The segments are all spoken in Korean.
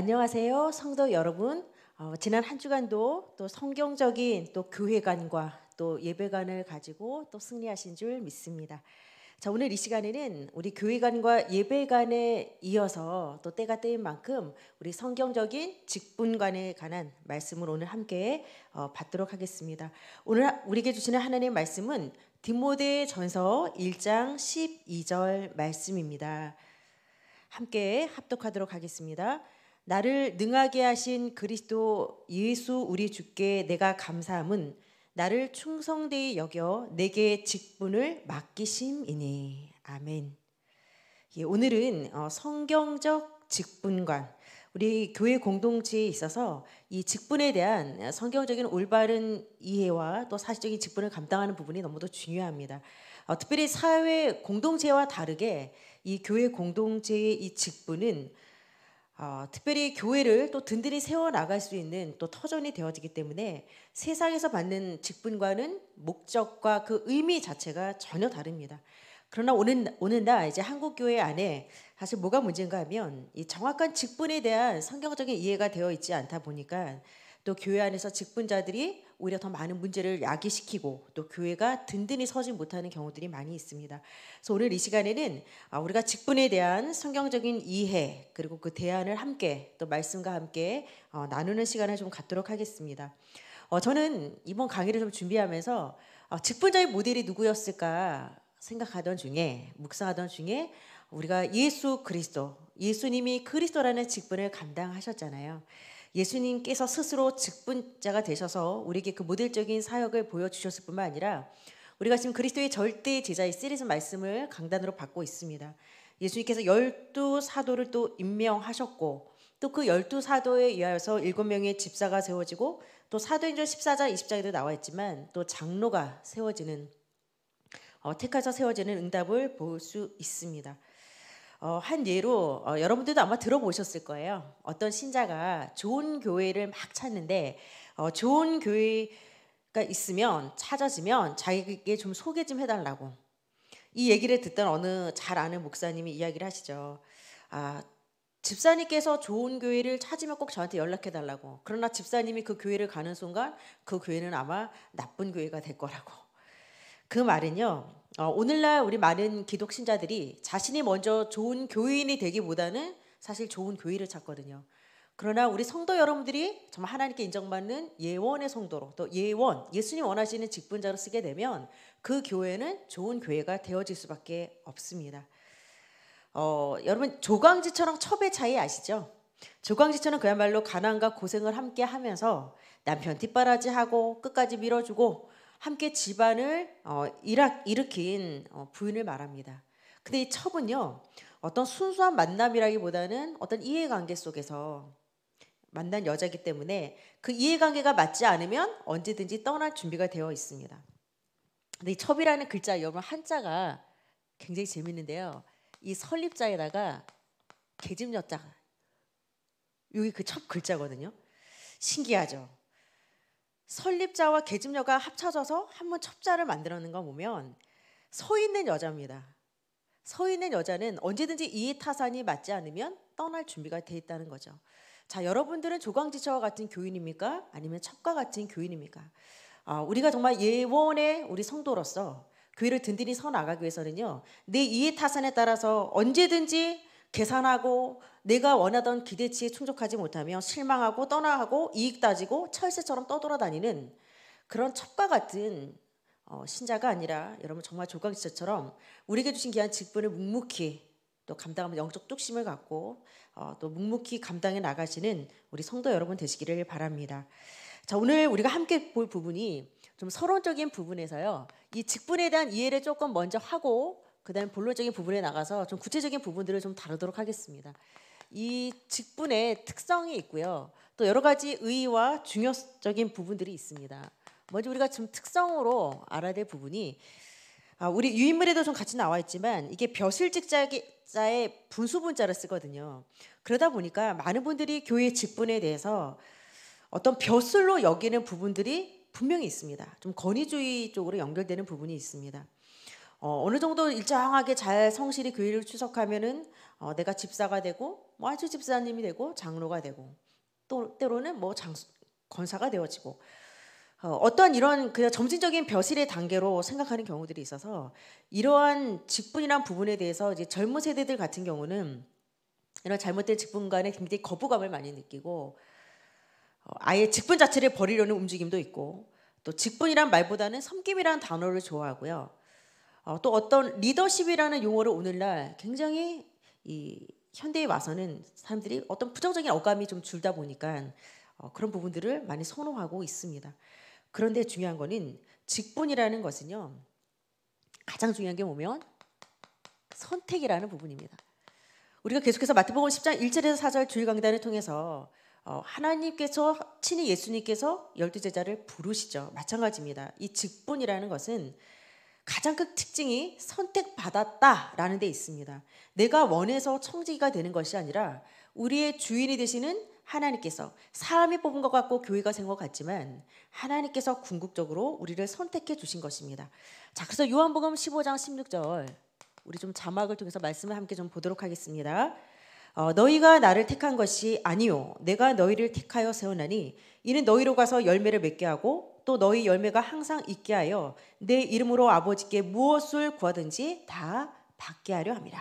안녕하세요, 성도 여러분. 어, 지난 한 주간도 또 성경적인 또 교회관과 또 예배관을 가지고 또 승리하신 줄 믿습니다. 자, 오늘 이 시간에는 우리 교회관과 예배관에 이어서 또 때가 때인 만큼 우리 성경적인 직분관에 관한 말씀을 오늘 함께 어, 받도록 하겠습니다. 오늘 우리에게 주시는 하나님의 말씀은 디모데 전서 1장 12절 말씀입니다. 함께 합독하도록 하겠습니다. 나를 능하게 하신 그리스도 예수 우리 주께 내가 감사함은 나를 충성되이 여겨 내게 직분을 맡기심이니 아멘. 예, 오늘은 어, 성경적 직분관 우리 교회 공동체에 있어서 이 직분에 대한 어, 성경적인 올바른 이해와 또 사실적인 직분을 감당하는 부분이 너무도 중요합니다. 어, 특별히 사회 공동체와 다르게 이 교회 공동체의 이 직분은 어, 특별히 교회를 또 든든히 세워 나갈 수 있는 또 터전이 되어지기 때문에 세상에서 받는 직분과는 목적과 그 의미 자체가 전혀 다릅니다. 그러나 오는 오늘날 이제 한국 교회 안에 사실 뭐가 문제인가 하면 이 정확한 직분에 대한 성경적인 이해가 되어 있지 않다 보니까 또 교회 안에서 직분자들이 오히려 더 많은 문제를 야기시키고 또 교회가 든든히 서지 못하는 경우들이 많이 있습니다. 그래서 오늘 이 시간에는 아, 우리가 직분에 대한 성경적인 이해 그리고 그 대안을 함께 또 말씀과 함께 어, 나누는 시간을 좀 갖도록 하겠습니다. 어, 저는 이번 강의를 좀 준비하면서 어, 직분자의 모델이 누구였을까 생각하던 중에 묵상하던 중에 우리가 예수 그리스도 예수님이 그리스도라는 직분을 감당하셨잖아요. 예수님께서 스스로 직분자가 되셔서 우리에게 그 모델적인 사역을 보여주셨을 뿐만 아니라 우리가 지금 그리스도의 절대 제자의 시리즈 말씀을 강단으로 받고 있습니다. 예수님께서 열두 사도를 또 임명하셨고 또 그 열두 사도에 의하여서 일곱 명의 집사가 세워지고 또 사도행전 14장 20장에도 나와 있지만 또 장로가 세워지는 어, 택하자 세워지는 응답을 볼 수 있습니다. 어, 한 예로 어, 여러분들도 아마 들어보셨을 거예요. 어떤 신자가 좋은 교회를 막 찾는데 어, 좋은 교회가 있으면 찾아지면 자기에게 좀 소개 좀 해달라고 이 얘기를 듣던 어느 잘 아는 목사님이 이야기를 하시죠. 아 집사님께서 좋은 교회를 찾으면 꼭 저한테 연락해달라고. 그러나 집사님이 그 교회를 가는 순간 그 교회는 아마 나쁜 교회가 될 거라고. 그 말은요, 어, 오늘날 우리 많은 기독 신자들이 자신이 먼저 좋은 교인이 되기보다는 사실 좋은 교회를 찾거든요. 그러나 우리 성도 여러분들이 정말 하나님께 인정받는 예원의 성도로 또 예원 예수님 원하시는 직분자로 쓰게 되면 그 교회는 좋은 교회가 되어질 수밖에 없습니다. 어, 여러분 조광지처럼 첩의 차이 아시죠? 조광지처럼 그야말로 가난과 고생을 함께 하면서 남편 뒷바라지하고 끝까지 밀어주고 함께 집안을 어, 일으킨 어, 부인을 말합니다. 근데 이 첩은요 어떤 순수한 만남이라기보다는 어떤 이해관계 속에서 만난 여자이기 때문에 그 이해관계가 맞지 않으면 언제든지 떠날 준비가 되어 있습니다. 근데 이 첩이라는 글자 여러분 한자가 굉장히 재밌는데요. 이 설립자에다가 계집여자 여기 그 첩 글자거든요. 신기하죠. 설립자와 계집녀가 합쳐져서 한 번 첩자를 만들어낸 거 보면 서 있는 여자입니다. 서 있는 여자는 언제든지 이타산이 맞지 않으면 떠날 준비가 돼 있다는 거죠. 자, 여러분들은 조광지처와 같은 교인입니까? 아니면 첩과 같은 교인입니까? 아, 우리가 정말 예원의 우리 성도로서 교회를 그 든든히 서 나가기 위해서는요. 내 이해 타산에 따라서 언제든지 계산하고 내가 원하던 기대치에 충족하지 못하며 실망하고 떠나하고 이익 따지고 철새처럼 떠돌아다니는 그런 첩과 같은 어, 신자가 아니라 여러분 정말 조각지처럼 우리에게 주신 귀한 직분을 묵묵히 또 감당하면 영적 뚝심을 갖고 어, 또 묵묵히 감당해 나가시는 우리 성도 여러분 되시기를 바랍니다. 자 오늘 우리가 함께 볼 부분이 좀 서론적인 부분에서요. 이 직분에 대한 이해를 조금 먼저 하고 그다음 본론적인 부분에 나가서 좀 구체적인 부분들을 좀 다루도록 하겠습니다. 이 직분의 특성이 있고요. 또 여러 가지 의의와 중요적인 부분들이 있습니다. 먼저 우리가 좀 특성으로 알아야 될 부분이 아, 우리 유인물에도 좀 같이 나와 있지만 이게 벼슬직자의 분수분자를 쓰거든요. 그러다 보니까 많은 분들이 교회 직분에 대해서 어떤 벼슬로 여기는 부분들이 분명히 있습니다. 좀 권위주의 쪽으로 연결되는 부분이 있습니다. 어, 어느 정도 일정하게 잘 성실히 교회를 추석하면은 어, 내가 집사가 되고 뭐 아주 집사님이 되고 장로가 되고 또 때로는 뭐 장, 수 권사가 되어지고 어, 어떠한 이런 그냥 점진적인 벼슬의 단계로 생각하는 경우들이 있어서 이러한 직분이란 부분에 대해서 이제 젊은 세대들 같은 경우는 이런 잘못된 직분간에 굉장히 거부감을 많이 느끼고 어, 아예 직분 자체를 버리려는 움직임도 있고 또 직분이란 말보다는 섬김이란 단어를 좋아하고요. 어, 또 어떤 리더십이라는 용어를 오늘날 굉장히 이 현대에 와서는 사람들이 어떤 부정적인 어감이 좀 줄다 보니까 어, 그런 부분들을 많이 선호하고 있습니다. 그런데 중요한 거는 직분이라는 것은요. 가장 중요한 게 뭐면 선택이라는 부분입니다. 우리가 계속해서 마태복음 10장 1절에서 4절 주일 강단을 통해서 어, 하나님께서 친히 예수님께서 열두 제자를 부르시죠. 마찬가지입니다. 이 직분이라는 것은 가장 큰 특징이 선택받았다라는 데 있습니다. 내가 원해서 청지기가 되는 것이 아니라 우리의 주인이 되시는 하나님께서 사람이 뽑은 것 같고 교회가 생것 같지만 하나님께서 궁극적으로 우리를 선택해 주신 것입니다. 자, 그래서 요한복음 15장 16절 우리 좀 자막을 통해서 말씀을 함께 좀 보도록 하겠습니다. 어, 너희가 나를 택한 것이 아니요 내가 너희를 택하여 세우나니 이는 너희로 가서 열매를 맺게 하고 또 너희 열매가 항상 있게 하여 내 이름으로 아버지께 무엇을 구하든지 다 받게 하려 합니다.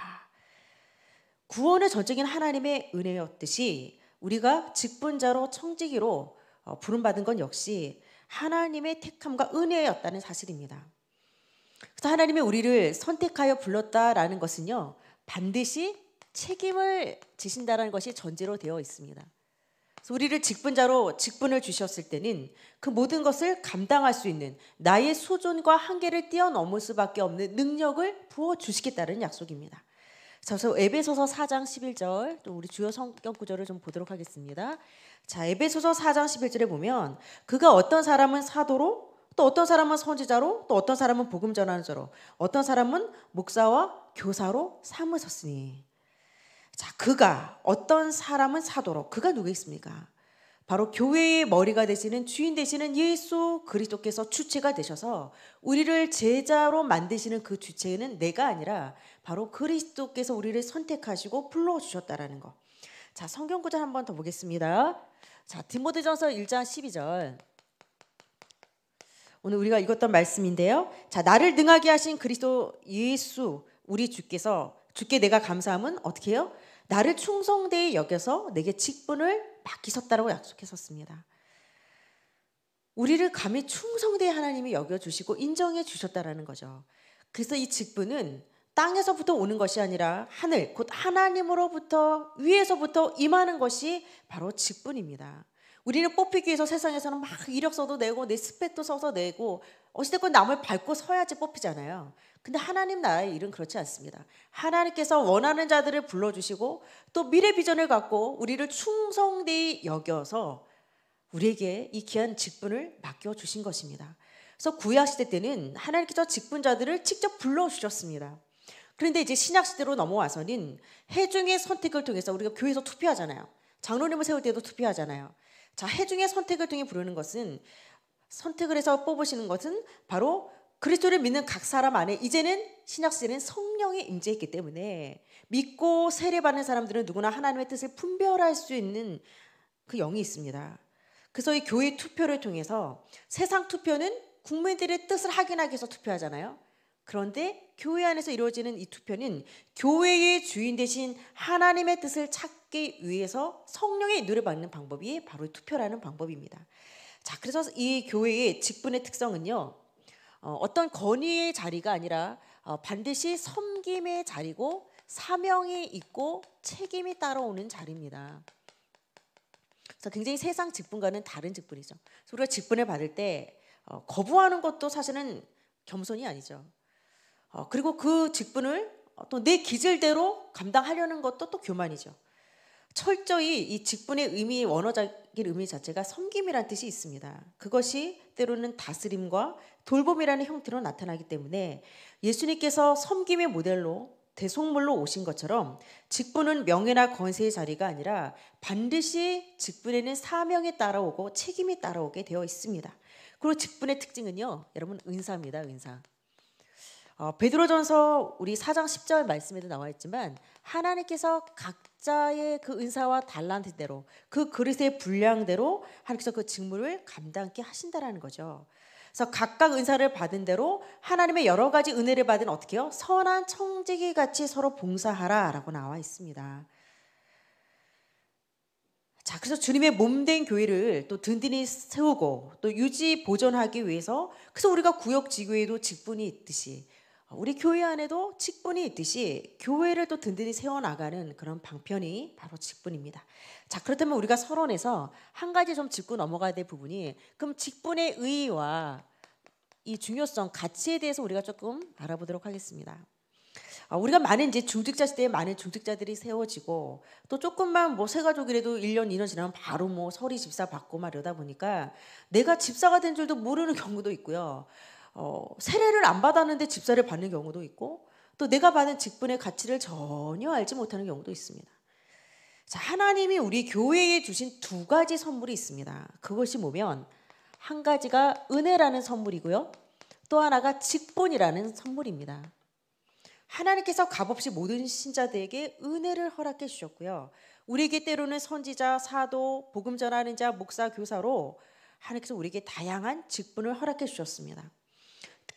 구원의 전적인 하나님의 은혜였듯이 우리가 직분자로 청지기로 어, 부름받은 건 역시 하나님의 택함과 은혜였다는 사실입니다. 그래서 하나님이 우리를 선택하여 불렀다라는 것은요, 반드시 책임을 지신다는 것이 전제로 되어 있습니다. 우리를 직분자로 직분을 주셨을 때는 그 모든 것을 감당할 수 있는 나의 소존과 한계를 뛰어넘을 수밖에 없는 능력을 부어 주시겠다는 약속입니다. 자, 그래서 에베소서 4장 11절 또 우리 주요 성경 구절을 좀 보도록 하겠습니다. 자, 에베소서 4장 11절에 보면 그가 어떤 사람은 사도로 또 어떤 사람은 선지자로 또 어떤 사람은 복음 전하는 자로 어떤 사람은 목사와 교사로 삼으셨으니 자, 그가 어떤 사람은 사도로 그가 누구겠습니까? 바로 교회의 머리가 되시는 주인 되시는 예수 그리스도께서 주체가 되셔서 우리를 제자로 만드시는 그 주체는 내가 아니라 바로 그리스도께서 우리를 선택하시고 불러 주셨다라는 거. 자, 성경 구절 한 번 더 보겠습니다. 자, 디모데전서 1장 12절. 오늘 우리가 읽었던 말씀인데요. 자, 나를 능하게 하신 그리스도 예수 우리 주께서 주께 내가 감사함은 어떻게 해요? 나를 충성되이 여겨서 내게 직분을 맡기셨다라고 약속했었습니다. 우리를 감히 충성되이 하나님이 여겨주시고 인정해 주셨다라는 거죠. 그래서 이 직분은 땅에서부터 오는 것이 아니라 하늘, 곧 하나님으로부터 위에서부터 임하는 것이 바로 직분입니다. 우리는 뽑히기 위해서 세상에서는 막 이력 써도 내고 내 스펙도 써서 내고 어찌됐건 남을 밟고 서야지 뽑히잖아요. 근데 하나님 나라의 일은 그렇지 않습니다. 하나님께서 원하는 자들을 불러주시고 또 미래 비전을 갖고 우리를 충성되이 여겨서 우리에게 이 귀한 직분을 맡겨주신 것입니다. 그래서 구약시대 때는 하나님께서 직분자들을 직접 불러주셨습니다. 그런데 이제 신약시대로 넘어와서는 해중의 선택을 통해서 우리가 교회에서 투표하잖아요. 장로님을 세울 때도 투표하잖아요. 자, 해중의 선택을 통해 부르는 것은 선택을 해서 뽑으시는 것은 바로 그리스도를 믿는 각 사람 안에 이제는 신약 시대는 성령이 임재했기 때문에 믿고 세례받는 사람들은 누구나 하나님의 뜻을 분별할 수 있는 그 영이 있습니다. 그래서 이 교회 투표를 통해서 세상 투표는 국민들의 뜻을 확인하기 위해서 투표하잖아요. 그런데 교회 안에서 이루어지는 이 투표는 교회의 주인 대신 하나님의 뜻을 찾기 위해서 성령의 인도를 받는 방법이 바로 투표라는 방법입니다. 자, 그래서 이 교회의 직분의 특성은요. 어, 어떤 권위의 자리가 아니라 어, 반드시 섬김의 자리고 사명이 있고 책임이 따라오는 자리입니다. 그래서 굉장히 세상 직분과는 다른 직분이죠. 우리가 직분을 받을 때 어, 거부하는 것도 사실은 겸손이 아니죠. 그리고 그 직분을 또 내 기질대로 감당하려는 것도 또 교만이죠. 철저히 이 직분의 의미 원어적, 섬길 의미 자체가 섬김이란 뜻이 있습니다. 그것이 때로는 다스림과 돌봄이라는 형태로 나타나기 때문에 예수님께서 섬김의 모델로 대속물로 오신 것처럼 직분은 명예나 권세의 자리가 아니라 반드시 직분에는 사명이 따라오고 책임이 따라오게 되어 있습니다. 그리고 직분의 특징은요, 여러분 은사입니다. 은사. 어, 베드로전서 우리 4장 10절 말씀에도 나와 있지만 하나님께서 각자의 그 은사와 달란트대로 그 그릇의 분량대로 하나님께서 그 직무를 감당케 하신다라는 거죠. 그래서 각각 은사를 받은 대로 하나님의 여러 가지 은혜를 받은 어떻게요? 선한 청지기 같이 서로 봉사하라라고 나와 있습니다. 자, 그래서 주님의 몸된 교회를 또 든든히 세우고 또 유지 보존하기 위해서 그래서 우리가 구역 지구에도 직분이 있듯이 우리 교회 안에도 직분이 있듯이 교회를 또 든든히 세워나가는 그런 방편이 바로 직분입니다. 자, 그렇다면 우리가 서론에서 한 가지 좀 짚고 넘어가야 될 부분이 그럼 직분의 의의와 이 중요성, 가치에 대해서 우리가 조금 알아보도록 하겠습니다. 아, 우리가 많은 이제 중직자 시대에 많은 중직자들이 세워지고 또 조금만 뭐새 가족이라도 1년 2년 지나면 바로 뭐 서리 집사 받고 막 이러다 보니까 내가 집사가 된 줄도 모르는 경우도 있고요. 어, 세례를 안 받았는데 집사를 받는 경우도 있고 또 내가 받은 직분의 가치를 전혀 알지 못하는 경우도 있습니다. 자, 하나님이 우리 교회에 주신 두 가지 선물이 있습니다. 그것이 뭐면 한 가지가 은혜라는 선물이고요. 또 하나가 직분이라는 선물입니다. 하나님께서 값없이 모든 신자들에게 은혜를 허락해 주셨고요. 우리에게 때로는 선지자, 사도, 복음 전하는 자, 목사, 교사로 하나님께서 우리에게 다양한 직분을 허락해 주셨습니다.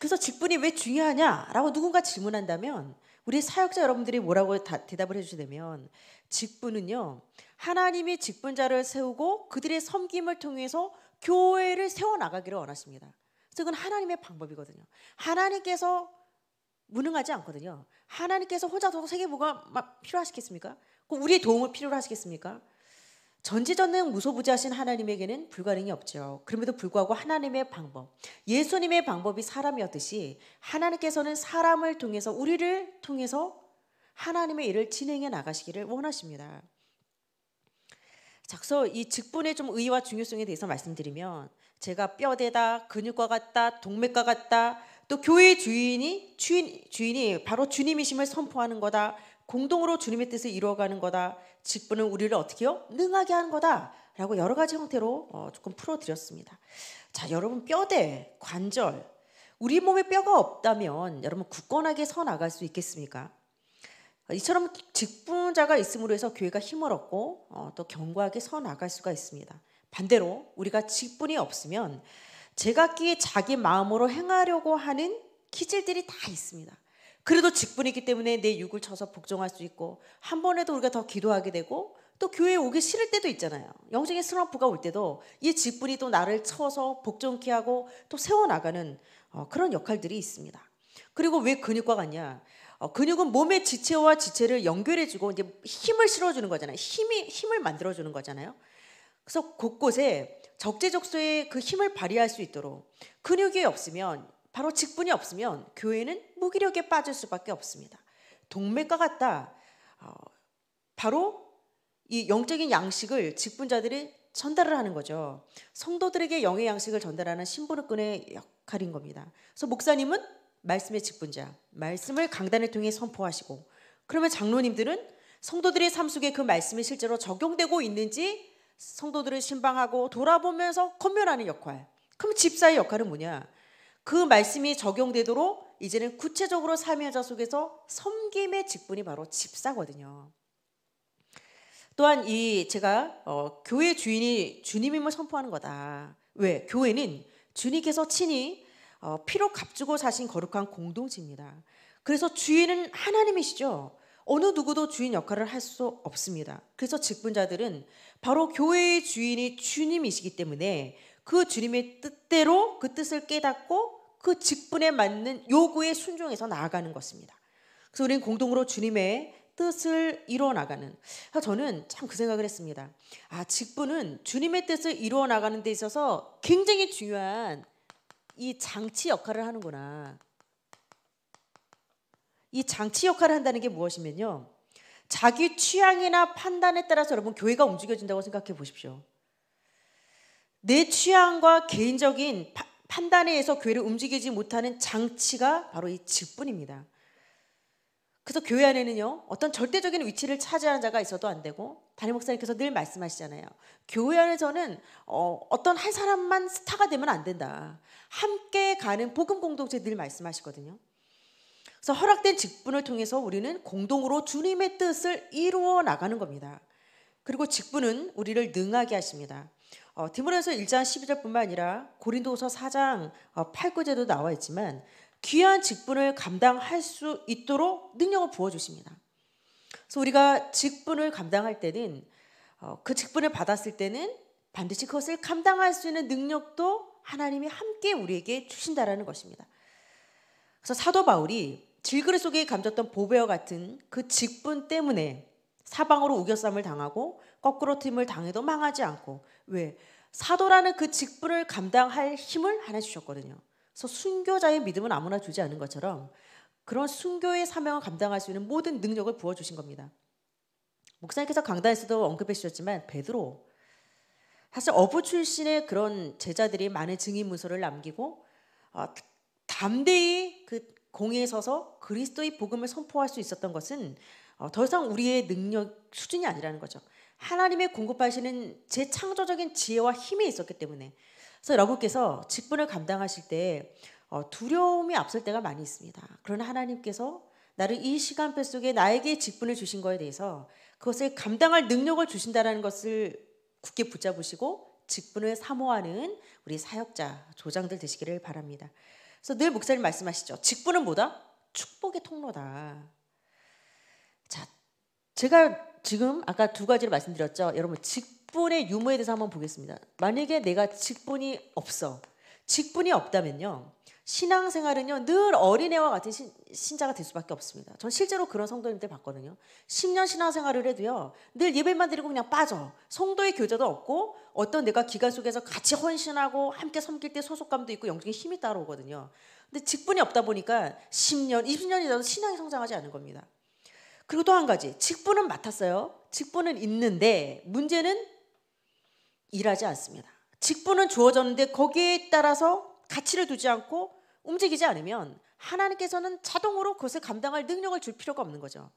그래서 직분이 왜 중요하냐라고 누군가 질문한다면 우리 사역자 여러분들이 뭐라고 대답을 해주시면 직분은요 하나님이 직분자를 세우고 그들의 섬김을 통해서 교회를 세워 나가기를 원하십니다. 그래건 하나님의 방법이거든요. 하나님께서 무능하지 않거든요. 하나님께서 혼자서 세계보가 필요하시겠습니까? 그럼 우리의 도움을 필요로 하시겠습니까? 전지전능 무소부지하신 하나님에게는 불가능이 없죠. 그럼에도 불구하고 하나님의 방법, 예수님의 방법이 사람이었듯이 하나님께서는 사람을 통해서 우리를 통해서 하나님의 일을 진행해 나가시기를 원하십니다. 자, 그래서이 직분의 좀 의의와 중요성에 대해서 말씀드리면 제가 뼈대다, 근육과 같다, 동맥과 같다, 또 교회 주인이 주인, 주인이 바로 주님이심을 선포하는 거다. 공동으로 주님의 뜻을 이루어가는 거다. 직분은 우리를 어떻게요? 능하게 하는 거다. 라고 여러 가지 형태로 어, 조금 풀어드렸습니다. 자, 여러분 뼈대, 관절. 우리 몸에 뼈가 없다면 여러분 굳건하게 서 나갈 수 있겠습니까? 이처럼 직분자가 있음으로 해서 교회가 힘을 얻고 어, 또 견고하게 서 나갈 수가 있습니다. 반대로 우리가 직분이 없으면 제각기 자기 마음으로 행하려고 하는 기질들이 다 있습니다. 그래도 직분이기 때문에 내 육을 쳐서 복종할 수 있고 한 번에도 우리가 더 기도하게 되고 또 교회에 오기 싫을 때도 있잖아요. 영적인 슬럼프가 올 때도 이 직분이 또 나를 쳐서 복종케 하고 또 세워나가는 어, 그런 역할들이 있습니다. 그리고 왜 근육과 같냐? 어, 근육은 몸의 지체와 지체를 연결해주고 이제 힘을 실어주는 거잖아요. 힘이 힘을 만들어주는 거잖아요. 그래서 곳곳에 적재적소에 그 힘을 발휘할 수 있도록 근육이 없으면 바로 직분이 없으면 교회는 무기력에 빠질 수밖에 없습니다. 동맥과 같다. 어, 바로 이 영적인 양식을 직분자들이 전달을 하는 거죠. 성도들에게 영의 양식을 전달하는 신부는꾼의 역할인 겁니다. 그래서 목사님은 말씀의 직분자, 말씀을 강단을 통해 선포하시고, 그러면 장로님들은 성도들의 삶 속에 그 말씀이 실제로 적용되고 있는지 성도들을 신방하고 돌아보면서 검열하는 역할. 그럼 집사의 역할은 뭐냐? 그 말씀이 적용되도록 이제는 구체적으로 삶의 여자 속에서 섬김의 직분이 바로 집사거든요. 또한 이 제가 어, 교회 주인이 주님임을 선포하는 거다. 왜? 교회는 주님께서 친히 어, 피로 값주고 사신 거룩한 공동체입니다. 그래서 주인은 하나님이시죠. 어느 누구도 주인 역할을 할 수 없습니다. 그래서 직분자들은 바로 교회의 주인이 주님이시기 때문에 그 주님의 뜻대로 그 뜻을 깨닫고 그 직분에 맞는 요구에 순종해서 나아가는 것입니다. 그래서 우리는 공동으로 주님의 뜻을 이루어 나가는. 저는 참 그 생각을 했습니다. 아, 직분은 주님의 뜻을 이루어 나가는 데 있어서 굉장히 중요한 이 장치 역할을 하는구나. 이 장치 역할을 한다는 게 무엇이면요. 자기 취향이나 판단에 따라서 여러분 교회가 움직여진다고 생각해 보십시오. 내 취향과 개인적인 파, 판단에 의해서 교회를 움직이지 못하는 장치가 바로 이 직분입니다. 그래서 교회 안에는요 어떤 절대적인 위치를 차지하는 자가 있어도 안 되고 담임 목사님께서 늘 말씀하시잖아요 교회 안에서는 어, 어떤 한 사람만 스타가 되면 안 된다 함께 가는 복음 공동체 늘 말씀하시거든요 그래서 허락된 직분을 통해서 우리는 공동으로 주님의 뜻을 이루어 나가는 겁니다 그리고 직분은 우리를 능하게 하십니다 어, 디모데서 1장 12절뿐만 아니라 고린도서 4장 8구제도 어, 나와 있지만 귀한 직분을 감당할 수 있도록 능력을 부어 주십니다. 그래서 우리가 직분을 감당할 때는 어, 그 직분을 받았을 때는 반드시 그것을 감당할 수 있는 능력도 하나님이 함께 우리에게 주신다라는 것입니다. 그래서 사도 바울이 질그릇 속에 감졌던 보배와 같은 그 직분 때문에 사방으로 우겨쌈을 당하고 거꾸로 팀을 당해도 망하지 않고 왜 사도라는 그 직분을 감당할 힘을 하나 주셨거든요. 그래서 순교자의 믿음은 아무나 주지 않은 것처럼 그런 순교의 사명을 감당할 수 있는 모든 능력을 부어 주신 겁니다. 목사님께서 강단에서도 언급해 주셨지만 베드로 사실 어부 출신의 그런 제자들이 많은 증인 문서를 남기고 어, 담대히 그 공에 서서 그리스도의 복음을 선포할 수 있었던 것은 어, 더 이상 우리의 능력 수준이 아니라는 거죠. 하나님의 공급하시는 제 창조적인 지혜와 힘이 있었기 때문에 그래서 여러분께서 직분을 감당하실 때 어, 두려움이 앞설 때가 많이 있습니다. 그러나 하나님께서 나를 이 시간표 속에 나에게 직분을 주신 거에 대해서 그것을 감당할 능력을 주신다라는 것을 굳게 붙잡으시고 직분을 사모하는 우리 사역자 조장들 되시기를 바랍니다. 그래서 늘 목사님 말씀하시죠. 직분은 뭐다? 축복의 통로다. 자, 제가 지금 아까 두 가지를 말씀드렸죠. 여러분 직분의 유무에 대해서 한번 보겠습니다. 만약에 내가 직분이 없어. 직분이 없다면요. 신앙생활은요 늘 어린애와 같은 신, 신자가 될 수밖에 없습니다. 전 실제로 그런 성도님들 봤거든요. 10년 신앙생활을 해도요 늘 예배만 드리고 그냥 빠져 성도의 교제도 없고 어떤 내가 기간 속에서 같이 헌신하고 함께 섬길 때 소속감도 있고 영적인 힘이 따라오거든요. 근데 직분이 없다 보니까 10년, 20년이 지도 신앙이 성장하지 않은 겁니다. 그리고 또 한 가지 직분은 맡았어요. 직분은 있는데 문제는 일하지 않습니다. 직분은 주어졌는데 거기에 따라서 가치를 두지 않고 움직이지 않으면 하나님께서는 자동으로 그것을 감당할 능력을 줄 필요가 없는 거죠.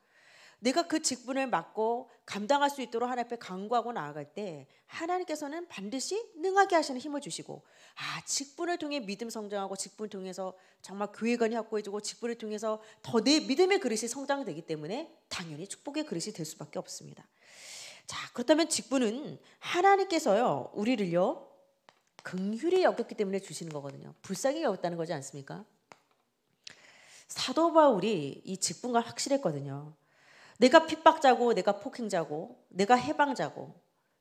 내가 그 직분을 맡고 감당할 수 있도록 하나님 앞에 강구하고 나아갈 때 하나님께서는 반드시 능하게 하시는 힘을 주시고 아 직분을 통해 믿음 성장하고 직분을 통해서 정말 교회관이 확고해지고 직분을 통해서 더 내 믿음의 그릇이 성장되기 때문에 당연히 축복의 그릇이 될 수밖에 없습니다. 자 그렇다면 직분은 하나님께서요 우리를요 긍휼히 여겼기 때문에 주시는 거거든요. 불쌍히 여겼다는 거지 않습니까? 사도 바울이 이 직분과 확실했거든요. 내가 핍박자고 내가 폭행자고 내가 해방자고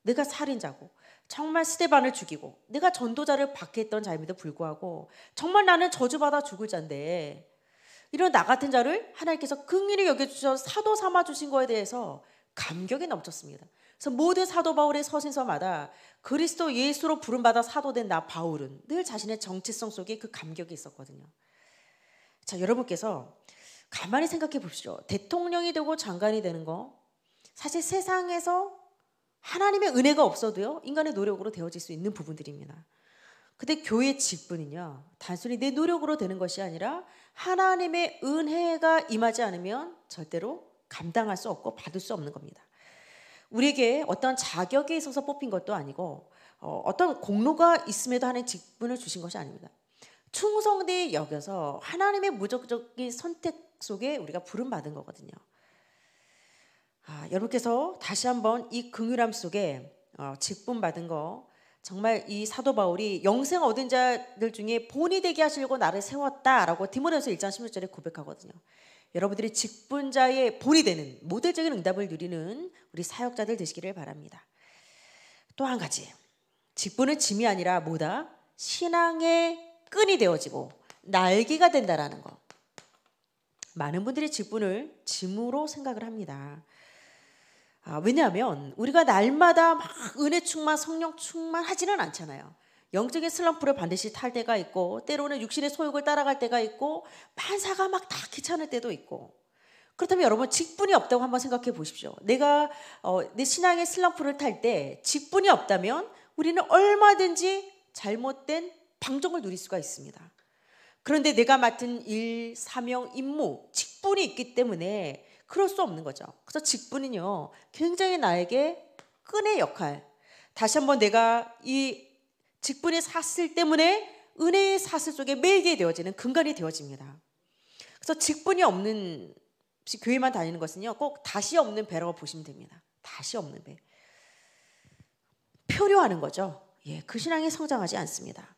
내가 살인자고 정말 스테반을 죽이고 내가 전도자를 박해했던 자임에도 불구하고 정말 나는 저주받아 죽을 자인데 이런 나 같은 자를 하나님께서 긍휼히 여겨주셔 사도 삼아 주신 거에 대해서 감격이 넘쳤습니다. 그래서 모든 사도 바울의 서신서마다 그리스도 예수로 부름받아 사도된 나 바울은 늘 자신의 정체성 속에 그 감격이 있었거든요. 자, 여러분께서 가만히 생각해 봅시다 대통령이 되고 장관이 되는 거 사실 세상에서 하나님의 은혜가 없어도요 인간의 노력으로 되어질 수 있는 부분들입니다. 근데 교회 직분은요 단순히 내 노력으로 되는 것이 아니라 하나님의 은혜가 임하지 않으면 절대로 감당할 수 없고 받을 수 없는 겁니다. 우리에게 어떤 자격에 있어서 뽑힌 것도 아니고 어, 떤 공로가 있음에도 하는 직분을 주신 것이 아닙니다. 충성되 여겨서 하나님의 무적적인 선택 속에 우리가 부름 받은 거거든요. 아, 여러분께서 다시 한번 이 긍휼함 속에 어, 직분 받은 거 정말 이 사도 바울이 영생 얻은 자들 중에 본이 되게 하시려고 나를 세웠다라고 디모데서 1장 16절에 고백하거든요. 여러분들이 직분자의 본이 되는 모델적인 응답을 누리는 우리 사역자들 되시기를 바랍니다. 또 한 가지 직분은 짐이 아니라 뭐다 신앙의 끈이 되어지고 날개가 된다라는 거. 많은 분들이 직분을 짐으로 생각을 합니다. 아, 왜냐하면 우리가 날마다 막 은혜 충만, 성령 충만 하지는 않잖아요. 영적인 슬럼프를 반드시 탈 때가 있고 때로는 육신의 소욕을 따라갈 때가 있고 만사가 막 다 귀찮을 때도 있고 그렇다면 여러분 직분이 없다고 한번 생각해 보십시오. 내가 어, 내 신앙의 슬럼프를 탈 때 직분이 없다면 우리는 얼마든지 잘못된 방정을 누릴 수가 있습니다. 그런데 내가 맡은 일, 사명, 임무, 직분이 있기 때문에 그럴 수 없는 거죠. 그래서 직분은요, 굉장히 나에게 끈의 역할. 다시 한번 내가 이 직분의 사슬 때문에 은혜의 사슬 속에 매게 되어지는 근간이 되어집니다. 그래서 직분이 없는 교회만 다니는 것은요, 꼭 다시 없는 배라고 보시면 됩니다. 다시 없는 배. 표류하는 거죠. 예, 그 신앙이 성장하지 않습니다.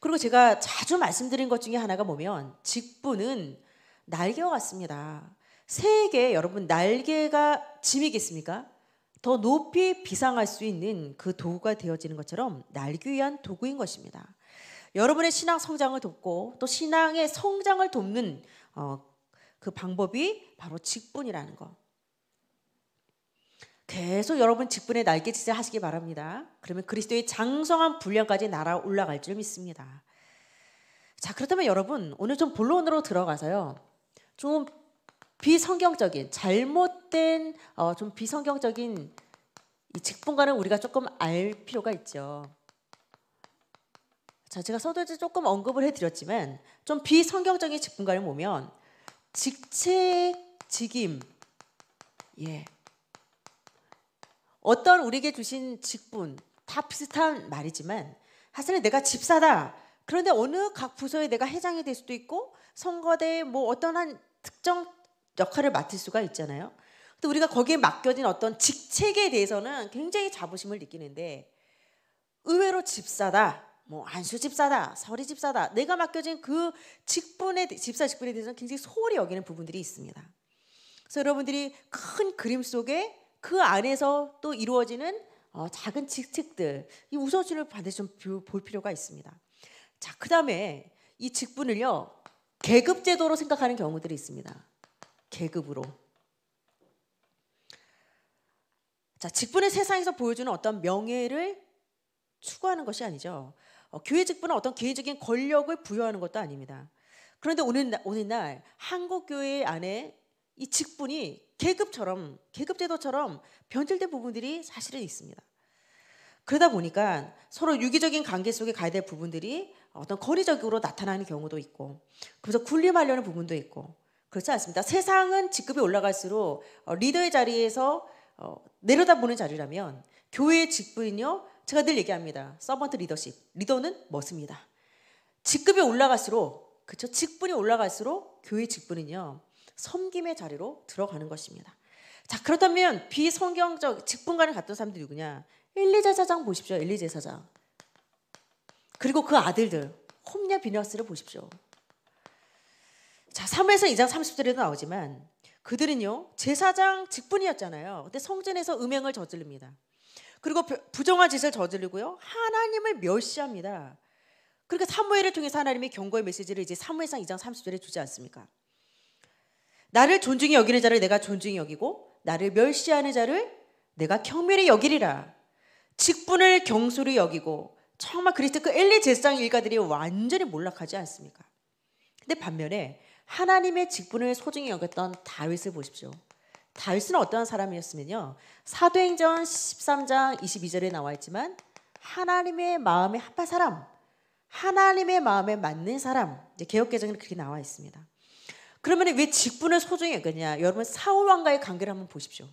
그리고 제가 자주 말씀드린 것 중에 하나가 뭐면 직분은 날개와 같습니다. 새에게 여러분 날개가 짐이겠습니까? 더 높이 비상할 수 있는 그 도구가 되어지는 것처럼 날기 위한 도구인 것입니다. 여러분의 신앙 성장을 돕고 또 신앙의 성장을 돕는 어, 그 방법이 바로 직분이라는 것. 계속 여러분 직분의 날개짓을 하시기 바랍니다. 그러면 그리스도의 장성한 분량까지 날아 올라갈 줄 믿습니다. 자, 그렇다면 여러분, 오늘 좀 본론으로 들어가서요. 좀 비성경적인, 잘못된, 어, 좀 비성경적인 이 직분과는 우리가 조금 알 필요가 있죠. 자, 제가 서두에 조금 언급을 해드렸지만, 좀 비성경적인 직분과를 보면, 직책, 직임, 예, 어떤 우리에게 주신 직분 다 비슷한 말이지만 사실은 내가 집사다. 그런데 어느 각 부서에 내가 회장이될 수도 있고 선거대에 뭐 어떤 한 특정 역할을 맡을 수가 있잖아요. 또 우리가 거기에 맡겨진 어떤 직책에 대해서는 굉장히 자부심을 느끼는데 의외로 집사다, 뭐 안수 집사다, 서리 집사다, 내가 맡겨진 그 직분에 집사 직분에 대해서는 굉장히 소홀히 여기는 부분들이 있습니다. 그래서 여러분들이 큰 그림 속에 그 안에서 또 이루어지는 어, 작은 직책들 이 우선순위를 반드시 좀 볼 필요가 있습니다. 자, 그 다음에 이 직분을요 계급 제도로 생각하는 경우들이 있습니다. 계급으로. 자, 직분의 세상에서 보여주는 어떤 명예를 추구하는 것이 아니죠. 어, 교회 직분은 어떤 개인적인 권력을 부여하는 것도 아닙니다. 그런데 오늘 오늘날 한국 교회 안에 이 직분이 계급처럼 계급 제도처럼 변질된 부분들이 사실은 있습니다. 그러다 보니까 서로 유기적인 관계 속에 가야 될 부분들이 어떤 거리적으로 나타나는 경우도 있고 그래서 군림하려는 부분도 있고 그렇지 않습니다. 세상은 직급이 올라갈수록 어, 리더의 자리에서 어, 내려다보는 자리라면 교회의 직분이요 제가 늘 얘기합니다. 서번트 리더십 리더는 멋입니다. 직급이 올라갈수록 그렇죠 직분이 올라갈수록 교회 직분은요 섬김의 자리로 들어가는 것입니다. 자 그렇다면 비성경적 직분관을 갖던 사람들이 누구냐? 엘리제 사장 보십시오. 엘리제 사장. 그리고 그 아들들 홈냐 비너스를 보십시오. 자 3회에서 2장 30절에도 나오지만 그들은요 제사장 직분이었잖아요. 근데 성전에서 음행을 저지릅니다. 그리고 부정한 짓을 저지르고요 하나님을 멸시합니다. 그러니 사무엘을 통해서 하나님이 경고의 메시지를 이제 사무엘상 2장 30절에 주지 않습니까? 나를 존중히 여기는 자를 내가 존중히 여기고 나를 멸시하는 자를 내가 경멸히 여기리라. 직분을 경수로 여기고 정말 그리스도 그 엘리 제상 일가들이 완전히 몰락하지 않습니까? 근데 반면에 하나님의 직분을 소중히 여겼던 다윗을 보십시오. 다윗은 어떠한 사람이었으면요. 사도행전 13장 22절에 나와 있지만 하나님의 마음에 합한 사람, 하나님의 마음에 맞는 사람. 이제 개혁개정에는 그렇게 나와 있습니다. 그러면 왜 직분을 소중히 여기냐? 여러분 사울 왕과의 관계를 한번 보십시오.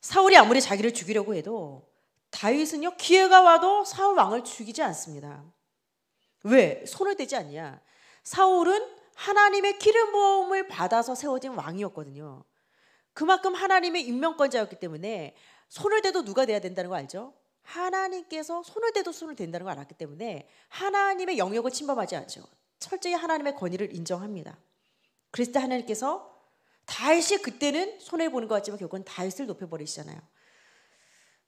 사울이 아무리 자기를 죽이려고 해도 다윗은요 기회가 와도 사울 왕을 죽이지 않습니다. 왜 손을 대지 않냐? 사울은 하나님의 기름 부음을 받아서 세워진 왕이었거든요. 그만큼 하나님의 임명권자였기 때문에 손을 대도 누가 돼야 된다는 거 알죠? 하나님께서 손을 대도 손을 댄다는 걸 알았기 때문에 하나님의 영역을 침범하지 않죠. 철저히 하나님의 권위를 인정합니다. 그랬을 때 하나님께서 다윗이 그때는 손해 보는 것 같지만 결국은 다윗을 높여 버리시잖아요.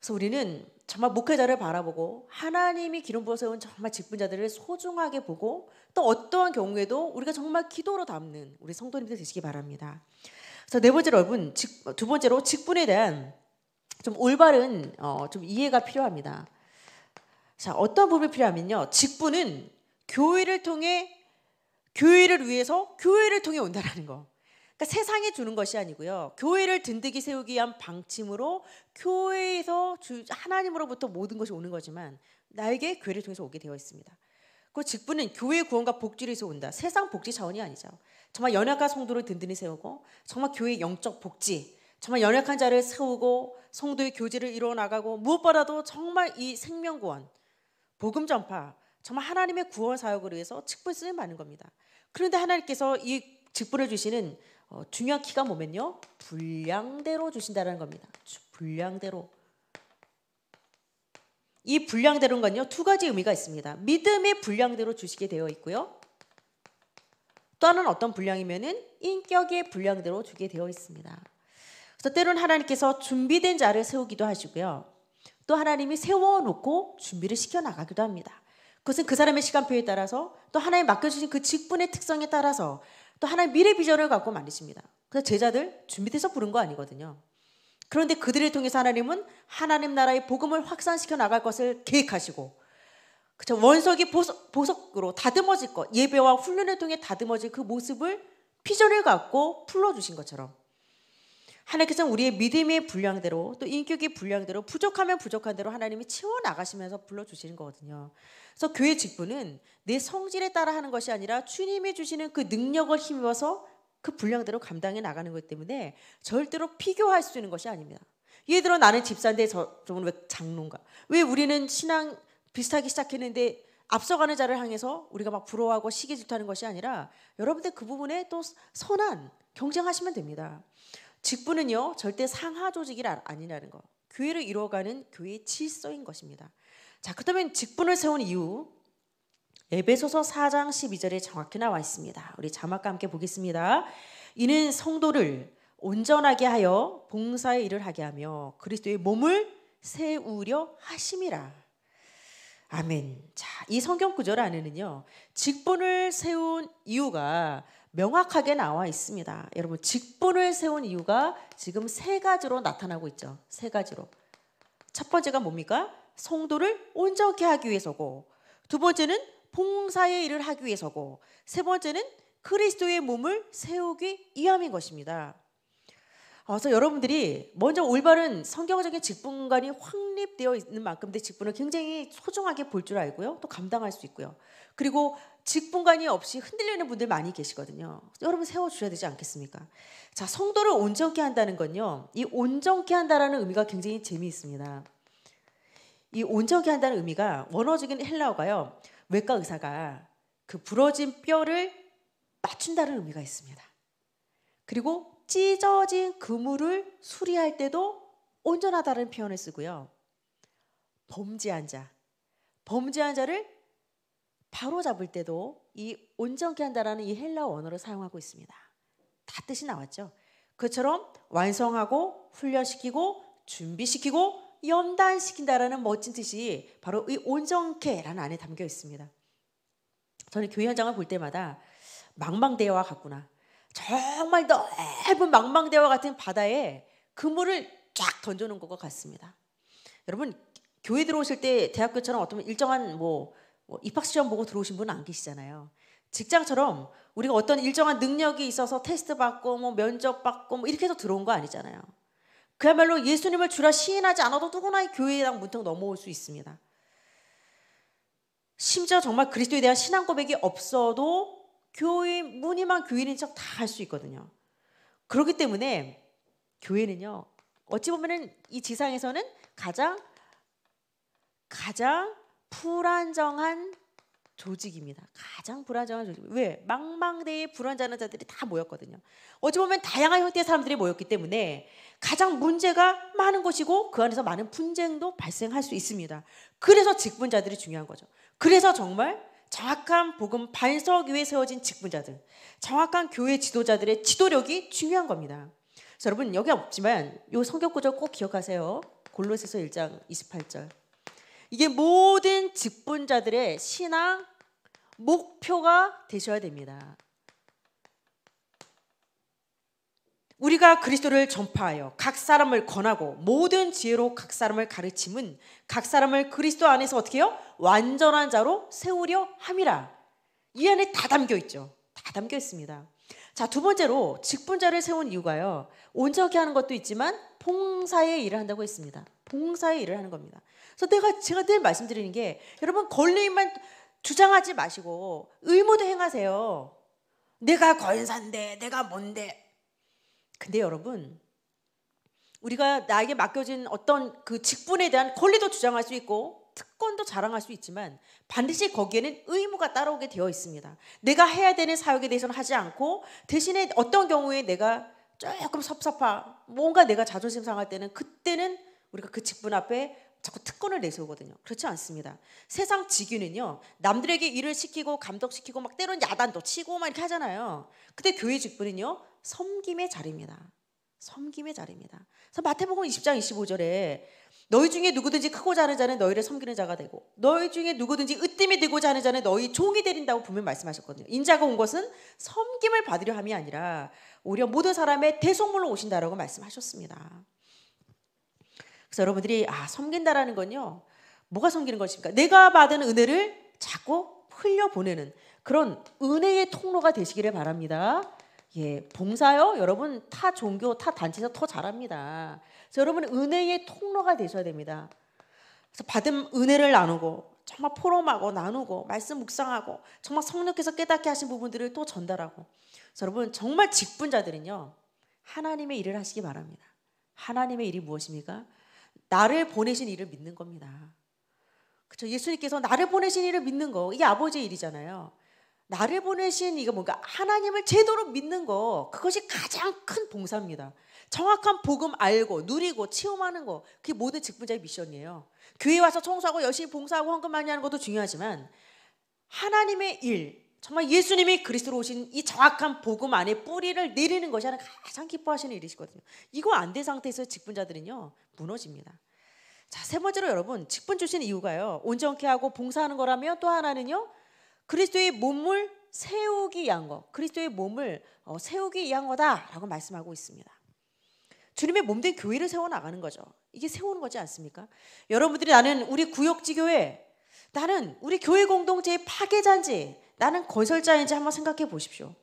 그래서 우리는 정말 목회자를 바라보고 하나님이 기름 부어 세운 정말 직분자들을 소중하게 보고 또 어떠한 경우에도 우리가 정말 기도로 담는 우리 성도님들 되시기 바랍니다. 그래서 네 번째로 여러분 직, 두 번째로 직분에 대한 좀 올바른 어, 좀 이해가 필요합니다. 자 어떤 부분이 필요하면요 직분은 교회를 통해 교회를 위해서 교회를 통해 온다라는 거. 그러니까 세상에 주는 것이 아니고요. 교회를 든든히 세우기 위한 방침으로 교회에서 주, 하나님으로부터 모든 것이 오는 거지만 나에게 교회를 통해서 오게 되어 있습니다. 그 직분은 교회 구원과 복지에서 온다. 세상 복지 차원이 아니죠. 정말 연약한 성도를 든든히 세우고 정말 교회 영적 복지, 정말 연약한 자를 세우고 성도의 교제를 이루어 나가고 무엇보다도 정말 이 생명 구원, 복음 전파, 정말 하나님의 구원 사역을 위해서 직분을 쓰임 받는 겁니다. 그런데 하나님께서 이 직분을 주시는 어, 중요한 키가 뭐면요? 불량대로 주신다는 겁니다. 불량대로. 이 불량대로는 건요. 두 가지 의미가 있습니다. 믿음의 불량대로 주시게 되어 있고요. 또 하나는 어떤 불량이면은 인격의 불량대로 주게 되어 있습니다. 그래서 때로는 하나님께서 준비된 자를 세우기도 하시고요. 또 하나님이 세워놓고 준비를 시켜 나가기도 합니다. 그것은 그 사람의 시간표에 따라서 또 하나님 맡겨주신 그 직분의 특성에 따라서 또 하나의 미래 비전을 갖고 만드십니다 그래서 제자들 준비돼서 부른 거 아니거든요. 그런데 그들을 통해서 하나님은 하나님 나라의 복음을 확산시켜 나갈 것을 계획하시고 그쵸 원석이 보석, 으로 다듬어질 것 예배와 훈련을 통해 다듬어질 그 모습을 피전을 갖고 풀러주신 것처럼 하나님께서는 우리의 믿음의 분량대로 또 인격의 분량대로 부족하면 부족한 대로 하나님이 채워 나가시면서 불러 주시는 거거든요. 그래서 교회 직분은 내 성질에 따라 하는 것이 아니라 주님이 주시는 그 능력을 힘입어서 그 분량대로 감당해 나가는 것 때문에 절대로 피교할수 있는 것이 아닙니다. 예를 들어 나는 집사인데 저, 저분은 왜 장로인가? 왜 우리는 신앙 비슷하게 시작했는데 앞서가는 자를 향해서 우리가 막 부러워하고 시기 질투하는 것이 아니라 여러분들 그 부분에 또 선한 경쟁하시면 됩니다. 직분은요 절대 상하 조직이 아, 아니라는 거. 교회를 이루어가는 교회의 질서인 것입니다. 자 그렇다면 직분을 세운 이유 에베소서 4장 12절에 정확히 나와 있습니다. 우리 자막과 함께 보겠습니다. 이는 성도를 온전하게 하여 봉사의 일을 하게 하며 그리스도의 몸을 세우려 하심이라. 아멘. 자, 이 성경 구절 안에는요. 직분을 세운 이유가 명확하게 나와 있습니다. 여러분 직분을 세운 이유가 지금 세 가지로 나타나고 있죠. 세 가지로. 첫 번째가 뭡니까? 성도를 온전케 하기 위해서고 두 번째는 봉사의 일을 하기 위해서고 세 번째는 그리스도의 몸을 세우기 위함인 것입니다. 아, 그래서 여러분들이 먼저 올바른 성경적인 직분관이 확립되어 있는 만큼 내 직분을 굉장히 소중하게 볼 줄 알고요. 또 감당할 수 있고요. 그리고 직분관이 없이 흔들리는 분들 많이 계시거든요. 여러분 세워주셔야 되지 않겠습니까? 자, 성도를 온전케 한다는 건요. 이 온전케 한다라는 의미가 굉장히 재미있습니다. 이 온전케 한다는 의미가 원어적인 헬라어가요. 외과 의사가 그 부러진 뼈를 맞춘다는 의미가 있습니다. 그리고 찢어진 그물을 수리할 때도 온전하다는 표현을 쓰고요. 범죄한 자, 범죄한 자를 바로 잡을 때도 이 온전케 한다라는 이 헬라 원어를 사용하고 있습니다. 다 뜻이 나왔죠. 그처럼 완성하고 훈련시키고 준비시키고 연단시킨다라는 멋진 뜻이 바로 이 온전케라는 안에 담겨 있습니다. 저는 교회 현장을 볼 때마다 망망대와 같구나. 정말 넓은 망망대와 같은 바다에 그물을 쫙 던져놓은 것 같습니다. 여러분 교회 들어오실 때 대학교처럼 어떤 일정한 뭐뭐 입학시험 보고 들어오신 분 안 계시잖아요. 직장처럼 우리가 어떤 일정한 능력이 있어서 테스트 받고 뭐 면접 받고 뭐 이렇게 해서 들어온 거 아니잖아요. 그야말로 예수님을 주라 시인하지 않아도 누구나 교회당 문턱 넘어올 수 있습니다. 심지어 정말 그리스도에 대한 신앙 고백이 없어도 교회 무늬만 교인인 척 다 할 수 있거든요. 그렇기 때문에 교회는요 어찌 보면이 지상에서는 가장 가장 불안정한 조직입니다. 가장 불안정한 조직. 왜? 망망대해 불안정한 자들이 다 모였거든요. 어찌 보면 다양한 형태의 사람들이 모였기 때문에 가장 문제가 많은 곳이고그 안에서 많은 분쟁도 발생할 수 있습니다. 그래서 직분자들이 중요한 거죠. 그래서 정말 정확한 복음 반석 위에 세워진 직분자들, 정확한 교회 지도자들의 지도력이 중요한 겁니다. 여러분 여기 없지만 이 성경 구절 꼭 기억하세요. 골로새서 1장 28절. 이게 모든 직분자들의 신앙 목표가 되셔야 됩니다. 우리가 그리스도를 전파하여 각 사람을 권하고 모든 지혜로 각 사람을 가르침은 각 사람을 그리스도 안에서 어떻게 해요? 완전한 자로 세우려 함이라. 이 안에 다 담겨 있죠. 다 담겨 있습니다. 자, 두 번째로 직분자를 세운 이유가요. 온전히 하는 것도 있지만 봉사의 일을 한다고 했습니다. 봉사의 일을 하는 겁니다. 그래서 내가 제가 늘 말씀드리는 게 여러분 권리만 주장하지 마시고 의무도 행하세요. 내가 권사인데 내가 뭔데. 근데 여러분 우리가 나에게 맡겨진 어떤 그 직분에 대한 권리도 주장할 수 있고 특권도 자랑할 수 있지만 반드시 거기에는 의무가 따라오게 되어 있습니다. 내가 해야 되는 사역에 대해서는 하지 않고 대신에 어떤 경우에 내가 조금 섭섭하 뭔가 내가 자존심 상할 때는 그때는 우리가 그 직분 앞에 자꾸 특권을 내세우거든요. 그렇지 않습니다. 세상 직위는요, 남들에게 일을 시키고 감독시키고 막 때론 야단도 치고 막 이렇게 하잖아요. 근데 교회 직분은요, 섬김의 자리입니다. 섬김의 자리입니다. 그래서 마태복음 20장 25절에 너희 중에 누구든지 크고 자은 자는 너희를 섬기는 자가 되고 너희 중에 누구든지 으뜸이 되고자 하는 자는 너희 종이 되린다고 분명 말씀하셨거든요. 인자가 온 것은 섬김을 받으려 함이 아니라 오히려 모든 사람의 대속물로 오신다라고 말씀하셨습니다. 그래서 여러분들이 아 섬긴다라는 건요. 뭐가 섬기는 것입니까? 내가 받은 은혜를 자꾸 흘려보내는 그런 은혜의 통로가 되시기를 바랍니다. 예, 봉사요. 여러분 타 종교 타 단체에서 더 잘합니다. 그래서 여러분 은혜의 통로가 되셔야 됩니다. 그래서 받은 은혜를 나누고 정말 포럼하고 나누고 말씀 묵상하고 정말 성령께서 깨닫게 하신 부분들을 또 전달하고 그래서 여러분 정말 직분자들은요 하나님의 일을 하시기 바랍니다. 하나님의 일이 무엇입니까? 나를 보내신 일을 믿는 겁니다. 그렇죠? 예수님께서 나를 보내신 일을 믿는 거 이게 아버지의 일이잖아요. 나를 보내신 이거 뭔가 하나님을 제대로 믿는 거 그것이 가장 큰 봉사입니다. 정확한 복음 알고 누리고 체험하는 거 그게 모든 직분자의 미션이에요. 교회 와서 청소하고 열심히 봉사하고 헌금 많이 하는 것도 중요하지만 하나님의 일 정말 예수님이 그리스도로 오신 이 정확한 복음 안에 뿌리를 내리는 것이 가장 기뻐하시는 일이시거든요. 이거 안 된 상태에서 직분자들은요 무너집니다. 자세 번째로 여러분 직분 주신 이유가요 온전케 하고 봉사하는 거라며또 하나는요 그리스도의 몸을 세우기 위한 거, 그리스도의 몸을 어, 세우기 위한 거다라고 말씀하고 있습니다. 주님의 몸 된 교회를 세워 나가는 거죠. 이게 세우는 거지 않습니까? 여러분들이 나는 우리 구역지 교회, 나는 우리 교회 공동체의 파괴자인지 나는 건설자인지 한번 생각해 보십시오.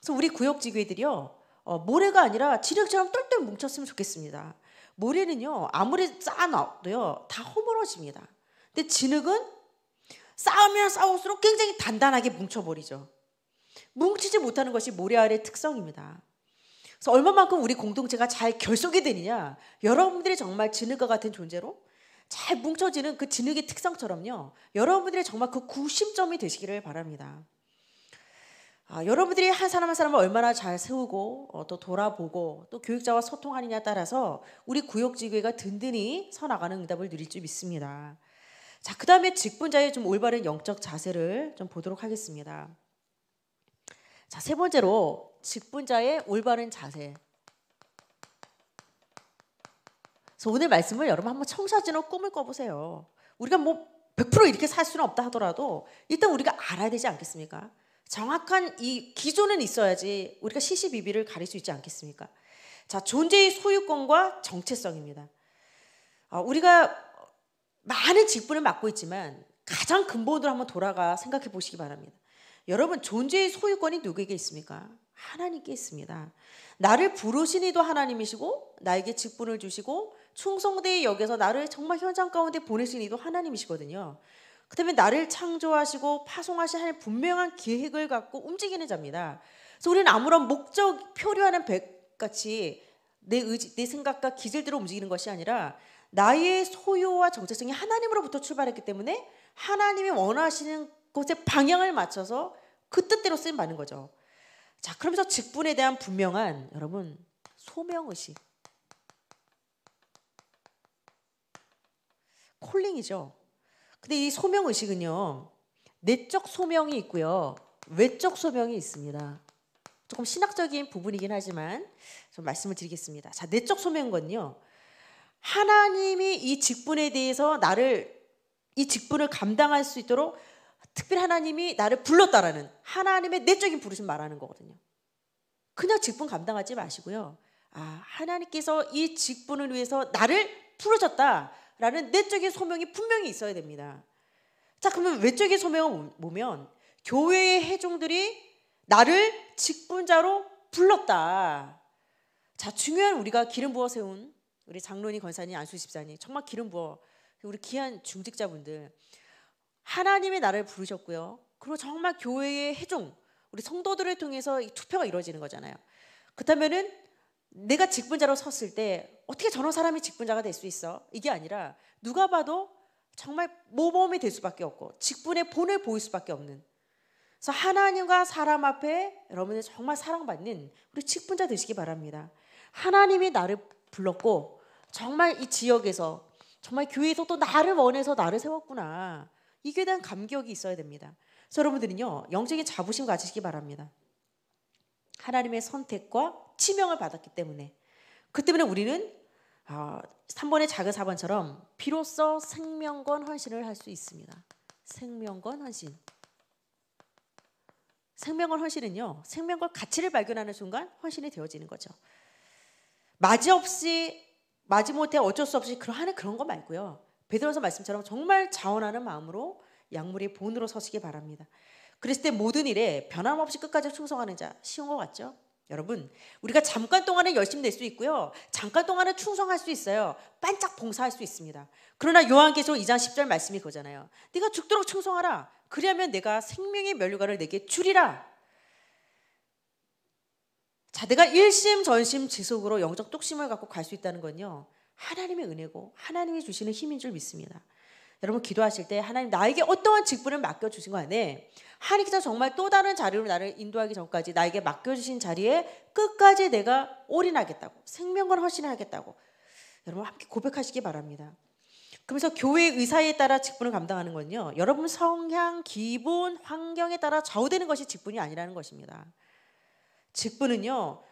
그래서 우리 구역 지구들이요 어, 모래가 아니라 지력처럼 똘똘 뭉쳤으면 좋겠습니다. 모래는요 아무리 쌓아놔도요 다 허물어집니다. 근데 진흙은 쌓으면 쌓을수록 굉장히 단단하게 뭉쳐버리죠. 뭉치지 못하는 것이 모래 아래의 특성입니다. 그래서 얼마만큼 우리 공동체가 잘 결속이 되느냐 여러분들이 정말 진흙과 같은 존재로 잘 뭉쳐지는 그 진흙의 특성처럼요. 여러분들이 정말 그 구심점이 되시기를 바랍니다. 아, 여러분들이 한 사람 한 사람을 얼마나 잘 세우고 어, 또 돌아보고 또 교육자와 소통하느냐에 따라서 우리 구역지교회가 든든히 서나가는 응답을 누릴 줄 믿습니다. 자, 그 다음에 직분자의 좀 올바른 영적 자세를 좀 보도록 하겠습니다. 자, 세 번째로 직분자의 올바른 자세. 그래서 오늘 말씀을 여러분 한번 청사진으로 꿈을 꿔보세요. 우리가 뭐 100% 이렇게 살 수는 없다 하더라도 일단 우리가 알아야 되지 않겠습니까? 정확한 이 기조는 있어야지 우리가 시시비비를 가릴 수 있지 않겠습니까? 자, 존재의 소유권과 정체성입니다. 어, 우리가 많은 직분을 맡고 있지만 가장 근본으로 한번 돌아가 생각해 보시기 바랍니다. 여러분, 존재의 소유권이 누구에게 있습니까? 하나님께 있습니다. 나를 부르신 이도 하나님이시고 나에게 직분을 주시고 충성되이 여기서 나를 정말 현장 가운데 보내신 이도 하나님이시거든요. 그다음에 나를 창조하시고 파송하신 하나님 분명한 계획을 갖고 움직이는 자입니다. 그래서 우리는 아무런 목적 표류하는 백같이 내 의지, 내 생각과 기질대로 움직이는 것이 아니라 나의 소유와 정체성이 하나님으로부터 출발했기 때문에 하나님이 원하시는 곳에 방향을 맞춰서 그 뜻대로 쓰임 받는 거죠. 자, 그러면서 직분에 대한 분명한 여러분 소명 의식 콜링이죠. 근데 이 소명 의식은요. 내적 소명이 있고요. 외적 소명이 있습니다. 조금 신학적인 부분이긴 하지만 좀 말씀을 드리겠습니다. 자, 내적 소명은요. 하나님이 이 직분에 대해서 나를 이 직분을 감당할 수 있도록 특별히 하나님이 나를 불렀다라는 하나님의 내적인 부르심 말하는 거거든요. 그냥 직분 감당하지 마시고요. 아, 하나님께서 이 직분을 위해서 나를 부르셨다 라는 내적인 소명이 분명히 있어야 됩니다. 자, 그러면 외적인 소명을 보면 교회의 해종들이 나를 직분자로 불렀다. 자, 중요한 우리가 기름 부어 세운 우리 장로님, 권사님, 안수 집사님, 정말 기름 부어 우리 귀한 중직자분들 하나님의 나를 부르셨고요. 그리고 정말 교회의 해종, 우리 성도들을 통해서 투표가 이루어지는 거잖아요. 그렇다면은 내가 직분자로 섰을 때 어떻게 저런 사람이 직분자가 될 수 있어? 이게 아니라 누가 봐도 정말 모범이 될 수밖에 없고 직분의 본을 보일 수밖에 없는. 그래서 하나님과 사람 앞에 여러분들 정말 사랑받는 우리 직분자 되시기 바랍니다. 하나님이 나를 불렀고 정말 이 지역에서 정말 교회에서 또 나를 원해서 나를 세웠구나. 이게 대한 감격이 있어야 됩니다. 그래서 여러분들은요 영적인 자부심 가지시기 바랍니다. 하나님의 선택과 치명을 받았기 때문에 그 때문에 우리는 어, 3번의 작은 4번처럼 비로소 생명권 헌신을 할 수 있습니다. 생명권 헌신. 생명권 헌신은요. 생명권 가치를 발견하는 순간 헌신이 되어지는 거죠. 마지 없이 마지못해 어쩔 수 없이 하는 그런 거 말고요. 베드로서 말씀처럼 정말 자원하는 마음으로 약물이 본으로 서시기 바랍니다. 그랬을 때 모든 일에 변함없이 끝까지 충성하는 자 쉬운 것 같죠? 여러분, 우리가 잠깐 동안에 열심히 낼 수 있고요. 잠깐 동안에 충성할 수 있어요. 반짝 봉사할 수 있습니다. 그러나 요한계시록 2장 10절 말씀이 그거잖아요. 네가 죽도록 충성하라. 그리하면 내가 생명의 면류관을 내게 줄이라 자, 내가 일심 전심 지속으로 영적 뚝심을 갖고 갈 수 있다는 건요. 하나님의 은혜고 하나님이 주시는 힘인 줄 믿습니다. 여러분 기도하실 때 하나님 나에게 어떠한 직분을 맡겨 주신 거 안에 하나님께서 정말 또 다른 자리로 나를 인도하기 전까지 나에게 맡겨주신 자리에 끝까지 내가 올인하겠다고 생명을 헌신하겠다고 여러분 함께 고백하시기 바랍니다. 그러면서 교회 의사에 따라 직분을 감당하는 건요. 여러분 성향, 기본, 환경에 따라 좌우되는 것이 직분이 아니라는 것입니다. 직분은요.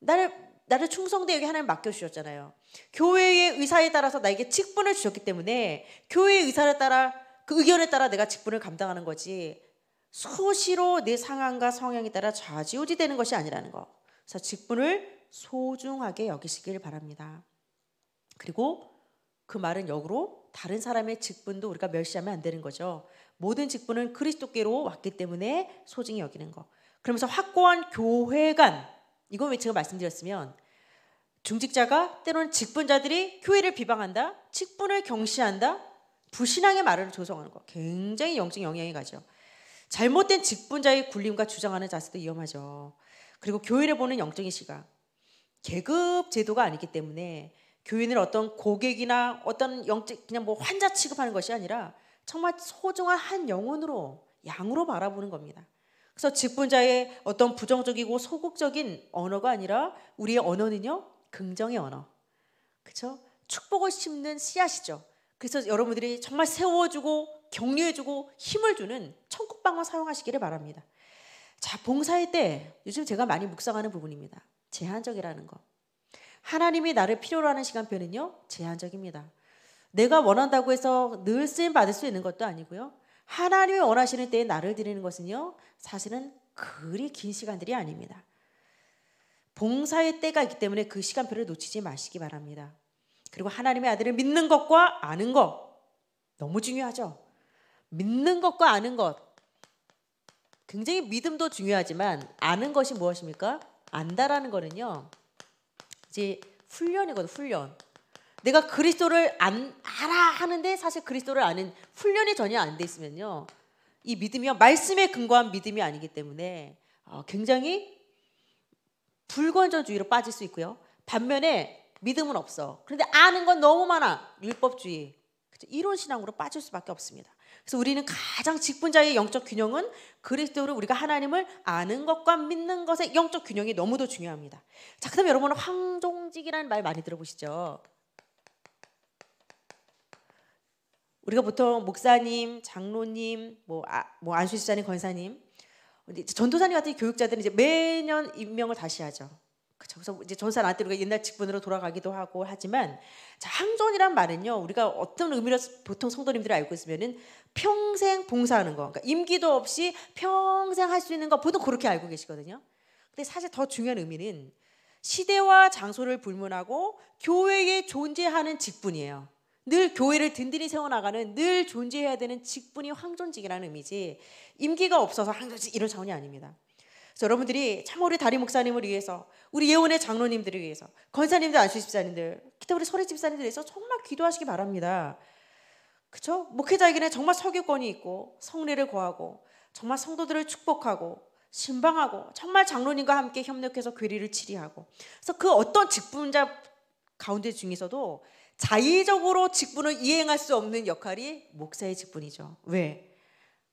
나를 나를 충성되게 하나님 맡겨 주셨잖아요. 교회의 의사에 따라서 나에게 직분을 주셨기 때문에 교회의 의사를 따라 그 의견에 따라 내가 직분을 감당하는 거지. 수시로 내 상황과 성향에 따라 좌지우지 되는 것이 아니라는 거. 그래서 직분을 소중하게 여기시길 바랍니다. 그리고 그 말은 역으로 다른 사람의 직분도 우리가 멸시하면 안 되는 거죠. 모든 직분은 그리스도께로 왔기 때문에 소중히 여기는 거. 그러면서 확고한 교회관 이건 왜 제가 말씀드렸으면 중직자가 때로는 직분자들이 교회를 비방한다, 직분을 경시한다, 부신앙의 말을 조성하는 거 굉장히 영적 영향이 가죠. 잘못된 직분자의 굴림과 주장하는 자세도 위험하죠. 그리고 교회를 보는 영적인 시각. 계급 제도가 아니기 때문에 교인을 어떤 고객이나 어떤 영적 그냥 뭐 환자 취급하는 것이 아니라 정말 소중한 한 영혼으로 양으로 바라보는 겁니다. 그래서 직분자의 어떤 부정적이고 소극적인 언어가 아니라 우리의 언어는요 긍정의 언어, 그렇죠? 축복을 심는 씨앗이죠. 그래서 여러분들이 정말 세워주고 격려해주고 힘을 주는 천국방어 사용하시기를 바랍니다. 자, 봉사의 때 요즘 제가 많이 묵상하는 부분입니다. 제한적이라는 거. 하나님이 나를 필요로 하는 시간표는요, 제한적입니다. 내가 원한다고 해서 늘 쓰임 받을 수 있는 것도 아니고요. 하나님이 원하시는 때에 나를 드리는 것은요, 사실은 그리 긴 시간들이 아닙니다. 봉사의 때가 있기 때문에 그 시간표를 놓치지 마시기 바랍니다. 그리고 하나님의 아들을 믿는 것과 아는 것 너무 중요하죠. 믿는 것과 아는 것. 굉장히 믿음도 중요하지만 아는 것이 무엇입니까? 안다라는 거는요. 이제 훈련이거든, 훈련. 내가 그리스도를 안, 알아 하는데 사실 그리스도를 아는 훈련이 전혀 안 돼 있으면요. 이 믿음이요. 말씀에 근거한 믿음이 아니기 때문에 어, 굉장히 불건전주의로 빠질 수 있고요. 반면에 믿음은 없어. 그런데 아는 건 너무 많아. 율법주의. 이론 신앙으로 빠질 수밖에 없습니다. 그래서 우리는 가장 직분자의 영적 균형은 그리스도로 우리가 하나님을 아는 것과 믿는 것의 영적 균형이 너무도 중요합니다. 자, 그다음 에 여러분 은 황종직이라는 말 많이 들어보시죠. 우리가 보통 목사님, 장로님, 뭐, 아, 뭐 안수집사님, 권사님, 전도사님 같은 교육자들은 이제 매년 임명을 다시 하죠. 그래서 이제 전사한테 우가 옛날 직분으로 돌아가기도 하고 하지만 자, 항존이란 말은요 우리가 어떤 의미로 보통 성도님들이 알고 있으면은 평생 봉사하는 거, 그러니까 임기도 없이 평생 할 수 있는 거 보통 그렇게 알고 계시거든요. 근데 사실 더 중요한 의미는 시대와 장소를 불문하고 교회에 존재하는 직분이에요. 늘 교회를 든든히 세워나가는 늘 존재해야 되는 직분이 황존직이라는 의미지 임기가 없어서 항존직 이런 차원이 아닙니다. 그래서 여러분들이 참 우리 다리 목사님을 위해서 우리 예원의 장로님들을 위해서 권사님들 안수 집사님들 기타 우리 서리 집사님들 위해서 정말 기도하시기 바랍니다. 그쵸 목회자에게는 정말 서교권이 있고 성례를 구하고 정말 성도들을 축복하고 신방하고 정말 장로님과 함께 협력해서 괴리를 치리하고 그래서 그 어떤 직분자 가운데 중에서도 자의적으로 직분을 이행할 수 없는 역할이 목사의 직분이죠. 왜?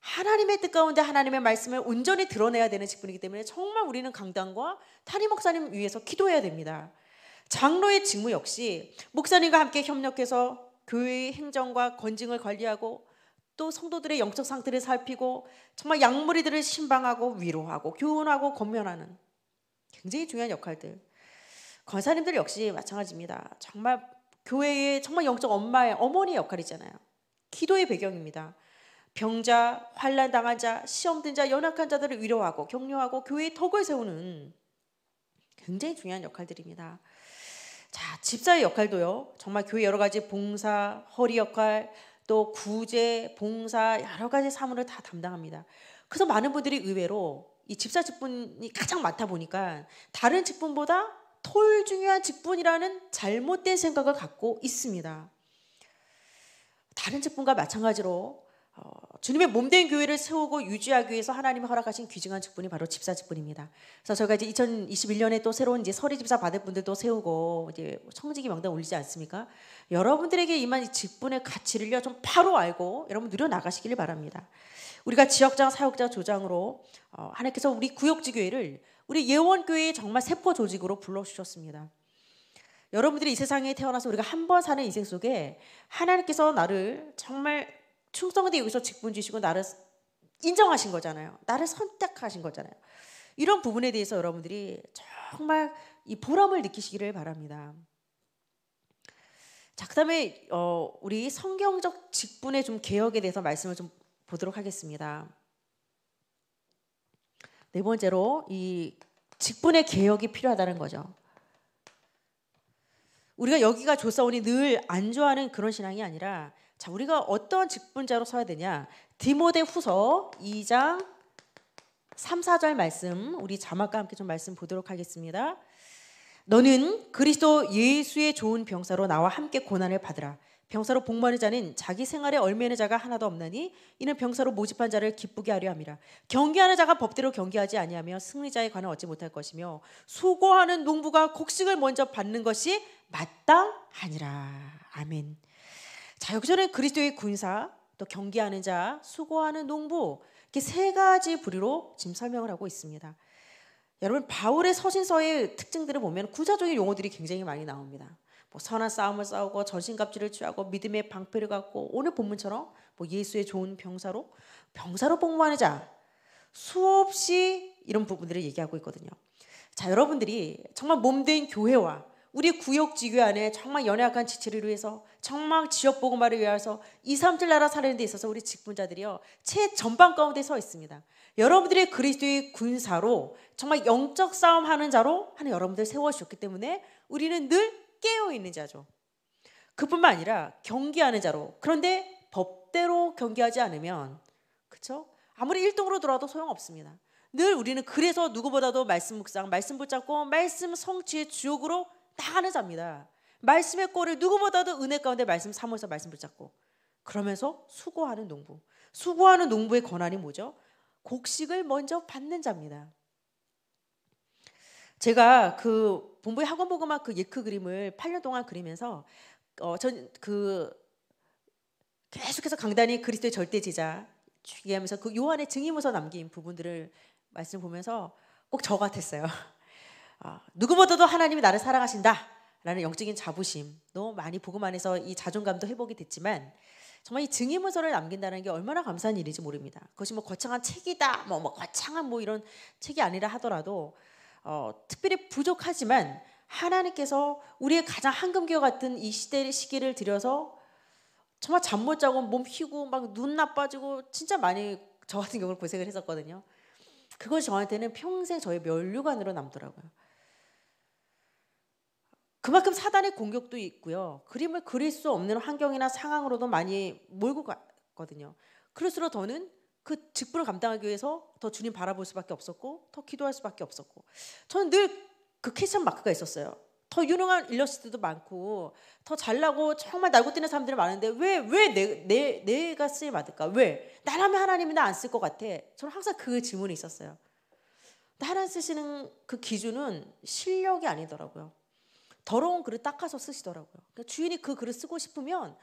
하나님의 뜻 가운데 하나님의 말씀을 온전히 드러내야 되는 직분이기 때문에 정말 우리는 강당과 탄임 목사님 위해서 기도해야 됩니다. 장로의 직무 역시 목사님과 함께 협력해서 교회의 행정과 권증을 관리하고 또 성도들의 영적 상태를 살피고 정말 양무리들을 신방하고 위로하고 교훈하고 권면하는 굉장히 중요한 역할들. 권사님들 역시 마찬가지입니다. 정말 교회의 정말 영적 엄마의 어머니의 역할이잖아요. 기도의 배경입니다. 병자, 환란 당한 자, 시험된 자, 연약한 자들을 위로하고 격려하고 교회의 덕을 세우는 굉장히 중요한 역할들입니다. 자, 집사의 역할도요. 정말 교회 여러 가지 봉사, 허리 역할, 또 구제, 봉사 여러 가지 사무를 다 담당합니다. 그래서 많은 분들이 의외로 이 집사 직분이 가장 많다 보니까 다른 직분보다 톨 중요한 직분이라는 잘못된 생각을 갖고 있습니다. 다른 직분과 마찬가지로 어, 주님의 몸된 교회를 세우고 유지하기 위해서 하나님이 허락하신 귀중한 직분이 바로 집사 직분입니다. 그래서 저희가 이제 2021년에 또 새로운 이제 서리 집사 받을 분들도 세우고 이제 청지기 명단 올리지 않습니까? 여러분들에게 이만 이 직분의 가치를요 좀 바로 알고 여러분 누려 나가시길 바랍니다. 우리가 지역장 사역자 조장으로 어, 하나님께서 우리 구역지 교회를 우리 예원 교회의 정말 세포 조직으로 불러 주셨습니다. 여러분들이 이 세상에 태어나서 우리가 한 번 사는 인생 속에 하나님께서 나를 정말 충성되 여기서 직분 주시고 나를 인정하신 거잖아요. 나를 선택하신 거잖아요. 이런 부분에 대해서 여러분들이 정말 이 보람을 느끼시기를 바랍니다. 자, 그다음에 어, 우리 성경적 직분의 좀 개혁에 대해서 말씀을 좀 보도록 하겠습니다. 네 번째로 이 직분의 개혁이 필요하다는 거죠. 우리가 여기가 조사원이 늘 안좋하는 그런 신앙이 아니라 자, 우리가 어떤 직분자로 서야 되냐? 디모데 후서 2장 3, 4절 말씀 우리 자막과 함께 좀 말씀 보도록 하겠습니다. 너는 그리스도 예수의 좋은 병사로 나와 함께 고난을 받으라. 병사로 복무하는 자는 자기 생활에 얼매는 자가 하나도 없나니 이는 병사로 모집한 자를 기쁘게 하려 함이라. 경기하는 자가 법대로 경기하지 아니하며 승리자에 관한 얻지 못할 것이며 수고하는 농부가 곡식을 먼저 받는 것이 마땅하니라. 아멘. 자, 여기 전에 그리스도의 군사, 또 경계하는 자, 수고하는 농부 이렇게 세 가지 부류로 지금 설명을 하고 있습니다. 여러분 바울의 서신서의 특징들을 보면 구자적인 용어들이 굉장히 많이 나옵니다. 뭐 선한 싸움을 싸우고 전신갑질을 취하고 믿음의 방패를 갖고 오늘 본문처럼 뭐 예수의 좋은 병사로 병사로 복무하는 자 수없이 이런 부분들을 얘기하고 있거든요. 자 여러분들이 정말 몸된 교회와 우리 구역지교 안에 정말 연약한 지체를 위해서 정말 지역 보고말을 위해서 2, 3질 나라 사리는데 있어서 우리 직분자들이요. 최전방 가운데 서 있습니다. 여러분들의 그리스도의 군사로 정말 영적 싸움하는 자로 하는 여러분들 세워주셨기 때문에 우리는 늘 깨어있는 자죠. 그뿐만 아니라 경기하는 자로 그런데 법대로 경기하지 않으면 그쵸? 아무리 일등으로들어와도 소용없습니다. 늘 우리는 그래서 누구보다도 말씀 묵상, 말씀 붙잡고 말씀 성취의 주역으로 나가는 자입니다. 말씀의 꼴을 누구보다도 은혜 가운데 말씀 삼아서 말씀 붙잡고 그러면서 수고하는 농부. 수고하는 농부의 권한이 뭐죠? 곡식을 먼저 받는 자입니다. 제가 그 본부의 학원 보고막 그 예크 그림을 8년 동안 그리면서 어 전 그 계속해서 강단이 그리스도의 절대지자 얘기하면서 그 요한의 증인문서 남긴 부분들을 말씀 보면서 꼭 저 같았어요. 아, 누구보다도 하나님이 나를 사랑하신다라는 영적인 자부심 너무 많이 복음 안에서 이 자존감도 회복이 됐지만 정말 이 증인문서를 남긴다는 게 얼마나 감사한 일인지 모릅니다. 그것이 뭐 거창한 책이다, 뭐, 뭐 거창한 뭐 이런 책이 아니라 하더라도 어, 특별히 부족하지만 하나님께서 우리의 가장 황금기와 같은 이 시대의 시기를 들여서 정말 잠 못 자고 몸 휘고 막 눈 나빠지고 진짜 많이 저 같은 경우는 고생을 했었거든요. 그걸 저한테는 평생 저의 면류관으로 남더라고요. 그만큼 사단의 공격도 있고요. 그림을 그릴 수 없는 환경이나 상황으로도 많이 몰고 갔거든요. 그럴수록 더는 그 직분을 감당하기 위해서 더 주님 바라볼 수밖에 없었고 더 기도할 수밖에 없었고 저는 늘 그 캐션 마크가 있었어요. 더 유능한 일러스트도 많고 더 잘나고 정말 날고 뛰는 사람들이 많은데 왜 왜 내내 내, 가 쓰임 받을까? 왜 나라면 하나님이 나 안 쓸 것 같아. 저는 항상 그 질문이 있었어요. 나란 쓰시는 그 기준은 실력이 아니더라고요. 더러운 그릇 닦아서 쓰시더라고요. 그러니까 주인이 그 그릇 쓰고 싶으면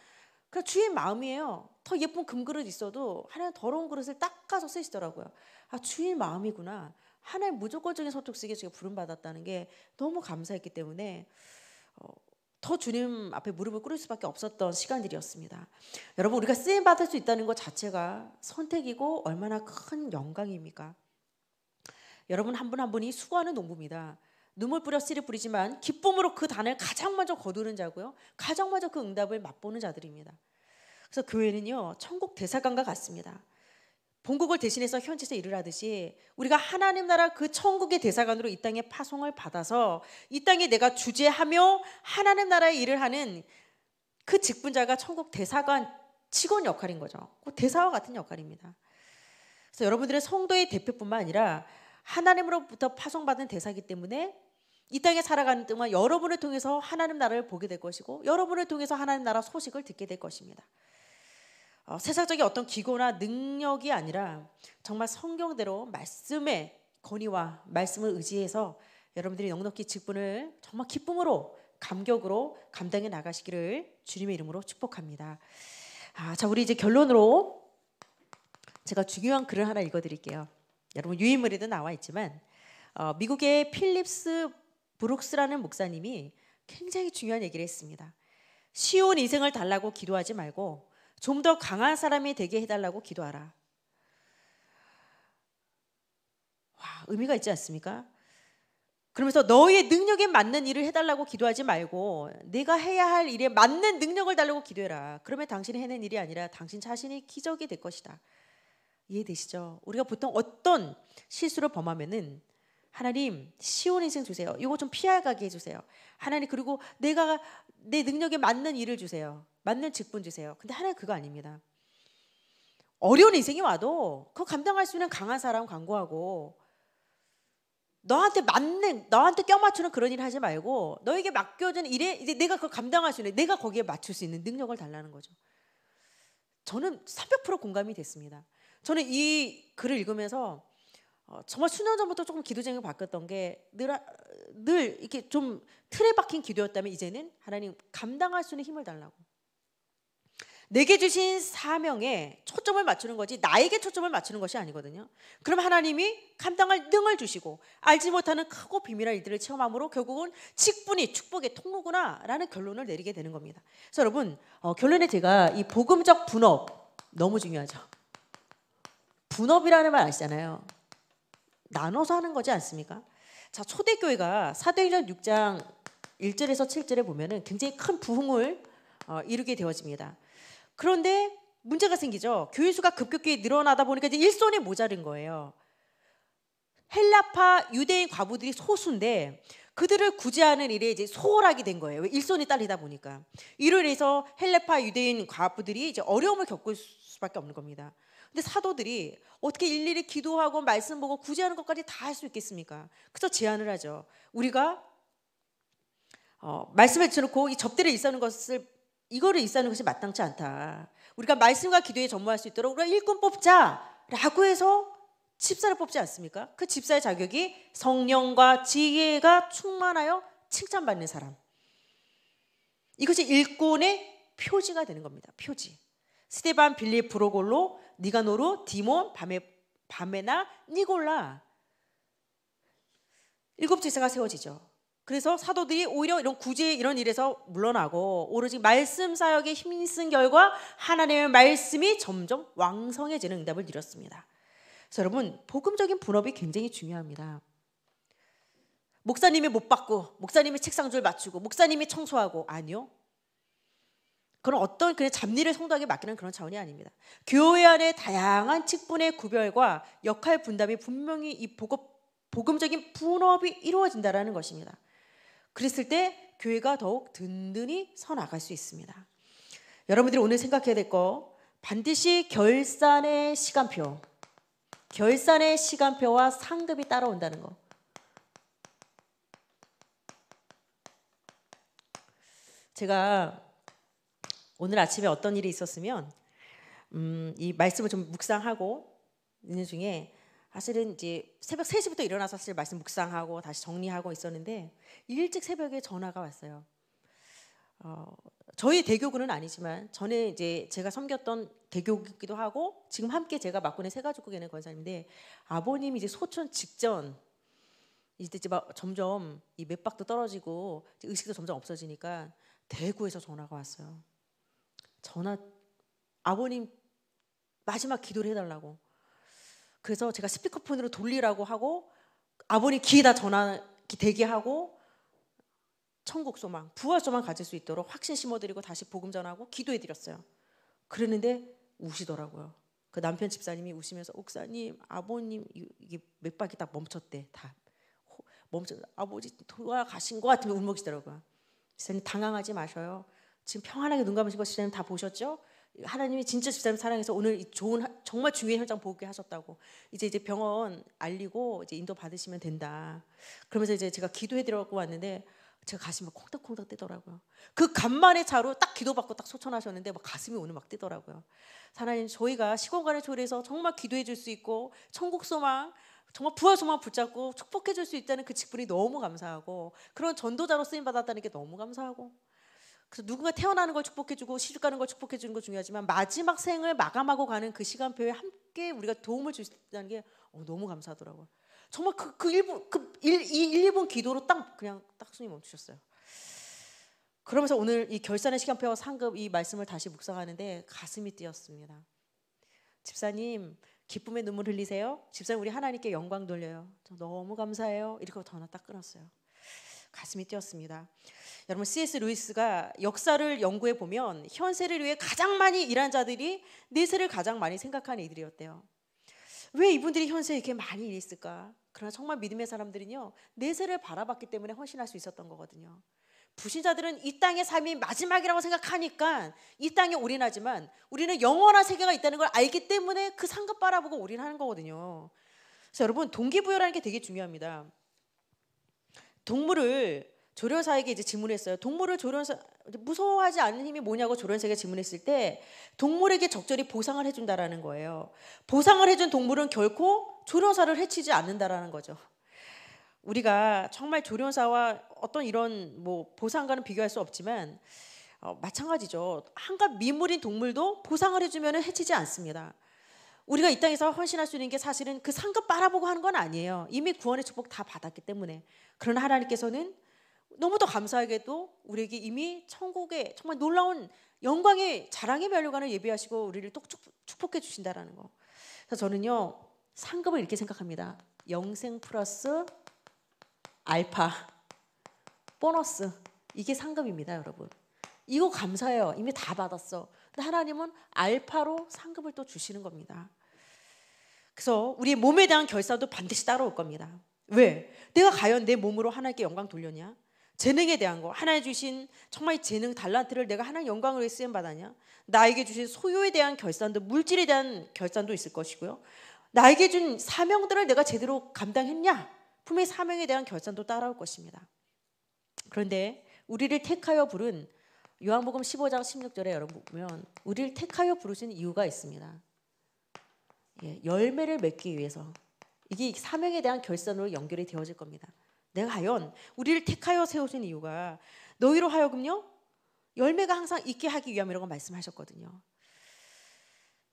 그 주인 마음이에요. 더 예쁜 금그릇 있어도 하나님 더러운 그릇을 닦아서 쓰시더라고요. 아 주인 마음이구나. 하나님 무조건적인 서쪽 쓰기 제가 부름 받았다는 게 너무 감사했기 때문에 어, 더 주님 앞에 무릎을 꿇을 수밖에 없었던 시간들이었습니다. 여러분 우리가 쓰임 받을 수 있다는 것 자체가 선택이고 얼마나 큰 영광입니까? 여러분 한 분한 한 분이 수고하는 농부입니다. 눈물 뿌려 씨를 뿌리지만 기쁨으로 그 단을 가장 먼저 거두는 자고요. 가장 먼저 그 응답을 맛보는 자들입니다. 그래서 교회는요. 천국 대사관과 같습니다. 본국을 대신해서 현지에서 일을 하듯이 우리가 하나님 나라 그 천국의 대사관으로 이 땅에 파송을 받아서 이 땅에 내가 주재하며 하나님 나라의 일을 하는 그 직분자가 천국 대사관 직원 역할인 거죠. 그 대사와 같은 역할입니다. 그래서 여러분들의 성도의 대표뿐만 아니라 하나님으로부터 파송받은 대사기 때문에 이 땅에 살아가는 동안 여러분을 통해서 하나님 나라를 보게 될 것이고 여러분을 통해서 하나님 나라 소식을 듣게 될 것입니다. 어, 세상적인 어떤 기고나 능력이 아니라 정말 성경대로 말씀의 권위와 말씀을 의지해서 여러분들이 넉넉히 직분을 정말 기쁨으로 감격으로 감당해 나가시기를 주님의 이름으로 축복합니다. 아, 자 우리 이제 결론으로 제가 중요한 글을 하나 읽어드릴게요. 여러분 유인물에도 나와 있지만 어, 미국의 필립스 브룩스라는 목사님이 굉장히 중요한 얘기를 했습니다. 쉬운 인생을 달라고 기도하지 말고 좀 더 강한 사람이 되게 해달라고 기도하라. 와, 의미가 있지 않습니까? 그러면서 너의 능력에 맞는 일을 해달라고 기도하지 말고 내가 해야 할 일에 맞는 능력을 달라고 기도해라. 그러면 당신이 해낸 일이 아니라 당신 자신이 기적이 될 것이다. 이해되시죠? 우리가 보통 어떤 실수를 범하면은 하나님 시온 인생 주세요. 이거 좀 피해가게 해주세요. 하나님 그리고 내가 내 능력에 맞는 일을 주세요. 맞는 직분 주세요. 근데 하나님 그거 아닙니다. 어려운 인생이 와도 그 감당할 수 있는 강한 사람 광고하고 너한테 맞는 너한테 껴맞추는 그런 일 하지 말고 너에게 맡겨진 일에 이제 내가 그걸 감당할 수 있는 내가 거기에 맞출 수 있는 능력을 달라는 거죠. 저는 300% 공감이 됐습니다. 저는 이 글을 읽으면서 어, 정말 수년 전부터 조금 기도쟁이가 바뀌었던 게늘 늘 이렇게 좀 틀에 박힌 기도였다면 이제는 하나님 감당할 수 있는 힘을 달라고. 내게 주신 사명에 초점을 맞추는 거지 나에게 초점을 맞추는 것이 아니거든요. 그럼 하나님이 감당할 능을 주시고 알지 못하는 크고 비밀한 일들을 체험함으로 결국은 직분이 축복의 통로구나라는 결론을 내리게 되는 겁니다. 그래서 여러분 어, 결론에 제가 이 복음적 분업 너무 중요하죠. 분업이라는 말 아시잖아요. 나눠서 하는 거지 않습니까? 자, 초대교회가 사도행전 6장 1절에서 7절에 보면은 굉장히 큰 부흥을 어, 이루게 되어집니다. 그런데 문제가 생기죠. 교회 수가 급격히 늘어나다 보니까 이제 일손이 모자른 거예요. 헬라파 유대인 과부들이 소수인데 그들을 구제하는 일에 이제 소홀하게 된 거예요. 왜? 일손이 딸리다 보니까. 이로 인해서 헬라파 유대인 과부들이 이제 어려움을 겪을 수밖에 없는 겁니다. 근데 사도들이 어떻게 일일이 기도하고 말씀 보고 구제하는 것까지 다 할 수 있겠습니까? 그래서 제안을 하죠. 우리가 어, 말씀을 들놓고 이 접대를 일삼는 것을 이거를 일삼는 것이 마땅치 않다. 우리가 말씀과 기도에 전무할 수 있도록 우리가 일꾼 뽑자라고 해서 집사를 뽑지 않습니까? 그 집사의 자격이 성령과 지혜가 충만하여 칭찬받는 사람. 이것이 일꾼의 표지가 되는 겁니다. 표지. 스테반 빌립 브로골로 니가노로 디몬 밤에 밤에나 니골라 일곱 제사가 세워지죠. 그래서 사도들이 오히려 이런 구제 이런 일에서 물러나고 오로지 말씀 사역에 힘쓴 결과 하나님의 말씀이 점점 왕성해지는 응답을 드렸습니다. 여러분 복음적인 분업이 굉장히 중요합니다. 목사님이 못 받고 목사님이 책상 줄 맞추고 목사님이 청소하고 아니요 그런 어떤 그냥 잡일을 성도에게 맡기는 그런 차원이 아닙니다. 교회 안에 다양한 직분의 구별과 역할 분담이 분명히 이 복업, 복음적인 분업이 이루어진다라는 것입니다. 그랬을 때 교회가 더욱 든든히 서 나갈 수 있습니다. 여러분들이 오늘 생각해야 될 거 반드시 결산의 시간표, 결산의 시간표와 상급이 따라온다는 거. 제가 오늘 아침에 어떤 일이 있었으면 음, 이 말씀을 좀 묵상하고 있는 중에 사실은 이제 새벽 3시부터 일어나서 사실 말씀 묵상하고 다시 정리하고 있었는데 일찍 새벽에 전화가 왔어요. 어, 저희 대교구는 아니지만 전에 이제 제가 섬겼던 대교기도 구 하고 지금 함께 제가 맡고 있는 세가족구 개는 권사님인데 아버님이 이제 소천 직전 이제 막 점점 이 맥박도 떨어지고 의식도 점점 없어지니까 대구에서 전화가 왔어요. 전화 아버님 마지막 기도를 해달라고. 그래서 제가 스피커폰으로 돌리라고 하고 아버님 귀에다 전화 대기 하고 천국 소망, 부하 소망 가질 수 있도록 확신 심어드리고 다시 복음 전하고 기도해드렸어요. 그랬는데 우시더라고요. 그 남편 집사님이 우시면서 옥사님, 아버님 이게 몇 바퀴 딱 멈췄대 다 멈췄. 아버지 돌아가신 것 같으면 울먹이더라고요. 집사님 당황하지 마셔요. 지금 평안하게 눈 감으시고 집사님 다 보셨죠? 하나님이 진짜 집사님 사랑해서 오늘 이 좋은 정말 중요한 현장 보게 하셨다고 이제 이제 병원 알리고 이제 인도 받으시면 된다. 그러면서 이제 제가 기도해 드려갖고 왔는데 제가 가슴이 콩닥콩닥 뛰더라고요. 그 간만에 자로딱 기도받고 딱 소천하셨는데 막 가슴이 오늘 막 뛰더라고요. 하나님 저희가 시공간의 초래에서 정말 기도해 줄 수 있고 천국 소망 정말 부활 소망 붙잡고 축복해 줄 수 있다는 그 직분이 너무 감사하고 그런 전도자로 쓰임 받았다는 게 너무 감사하고 그래서 누군가 태어나는 걸 축복해주고 시집 가는 걸 축복해주는 거 중요하지만 마지막 생을 마감하고 가는 그 시간표에 함께 우리가 도움을 줄 수 있다는 게 어, 너무 감사하더라고요. 정말 그, 그 1분, 그 1, 1, 2분 기도로 딱 그냥 딱 손이 멈추셨어요. 그러면서 오늘 이 결산의 시간표와 상급 이 말씀을 다시 묵상하는데 가슴이 뛰었습니다. 집사님 기쁨의 눈물 흘리세요. 집사님 우리 하나님께 영광 돌려요. 너무 감사해요. 이렇게 전화 딱 끊었어요. 가슴이 뛰었습니다. 여러분 C.S. 루이스가 역사를 연구해 보면 현세를 위해 가장 많이 일한 자들이 내세를 가장 많이 생각하는 이들이었대요. 왜 이분들이 현세에 이렇게 많이 일했을까? 그러나 정말 믿음의 사람들은요 내세를 바라봤기 때문에 헌신할 수 있었던 거거든요. 부신자들은 이 땅의 삶이 마지막이라고 생각하니까 이 땅에 올인하지만 우리는 영원한 세계가 있다는 걸 알기 때문에 그 상급 바라보고 올인하는 거거든요. 그래서 여러분 동기부여라는 게 되게 중요합니다. 동물을 조련사에게 이제 질문했어요. 동물을 조련사 무서워하지 않는 힘이 뭐냐고 조련사에게 질문했을 때 동물에게 적절히 보상을 해준다라는 거예요. 보상을 해준 동물은 결코 조련사를 해치지 않는다라는 거죠. 우리가 정말 조련사와 어떤 이런 뭐 보상과는 비교할 수 없지만 어, 마찬가지죠. 한갑 미물인 동물도 보상을 해주면 해치지 않습니다. 우리가 이 땅에서 헌신할 수 있는 게 사실은 그 상급 바라보고 하는 건 아니에요. 이미 구원의 축복 다 받았기 때문에. 그러나 하나님께서는 너무도 감사하게도 우리에게 이미 천국에 정말 놀라운 영광의 자랑의 멸류관을 예비하시고 우리를 또 축복해 주신다라는 거. 그래서 저는요 상급을 이렇게 생각합니다. 영생 플러스 알파 보너스 이게 상급입니다, 여러분. 이거 감사해요. 이미 다 받았어. 근데 하나님은 알파로 상급을 또 주시는 겁니다. 그래서 우리 몸에 대한 결사도 반드시 따라올 겁니다. 왜? 내가 과연 내 몸으로 하나님께 영광 돌렸냐? 재능에 대한 거 하나님 주신 정말 재능 달란트를 내가 하나님 영광을 위해 쓰임 받았냐 나에게 주신 소유에 대한 결산도 물질에 대한 결산도 있을 것이고요 나에게 준 사명들을 내가 제대로 감당했냐 품의 사명에 대한 결산도 따라올 것입니다 그런데 우리를 택하여 부른 요한복음 15장 16절에 여러분 보면 우리를 택하여 부르신 이유가 있습니다 예, 열매를 맺기 위해서 이게 사명에 대한 결산으로 연결이 되어질 겁니다 내가 과연 우리를 택하여 세우신 이유가 너희로 하여금요 열매가 항상 있게 하기 위함이라고 말씀하셨거든요.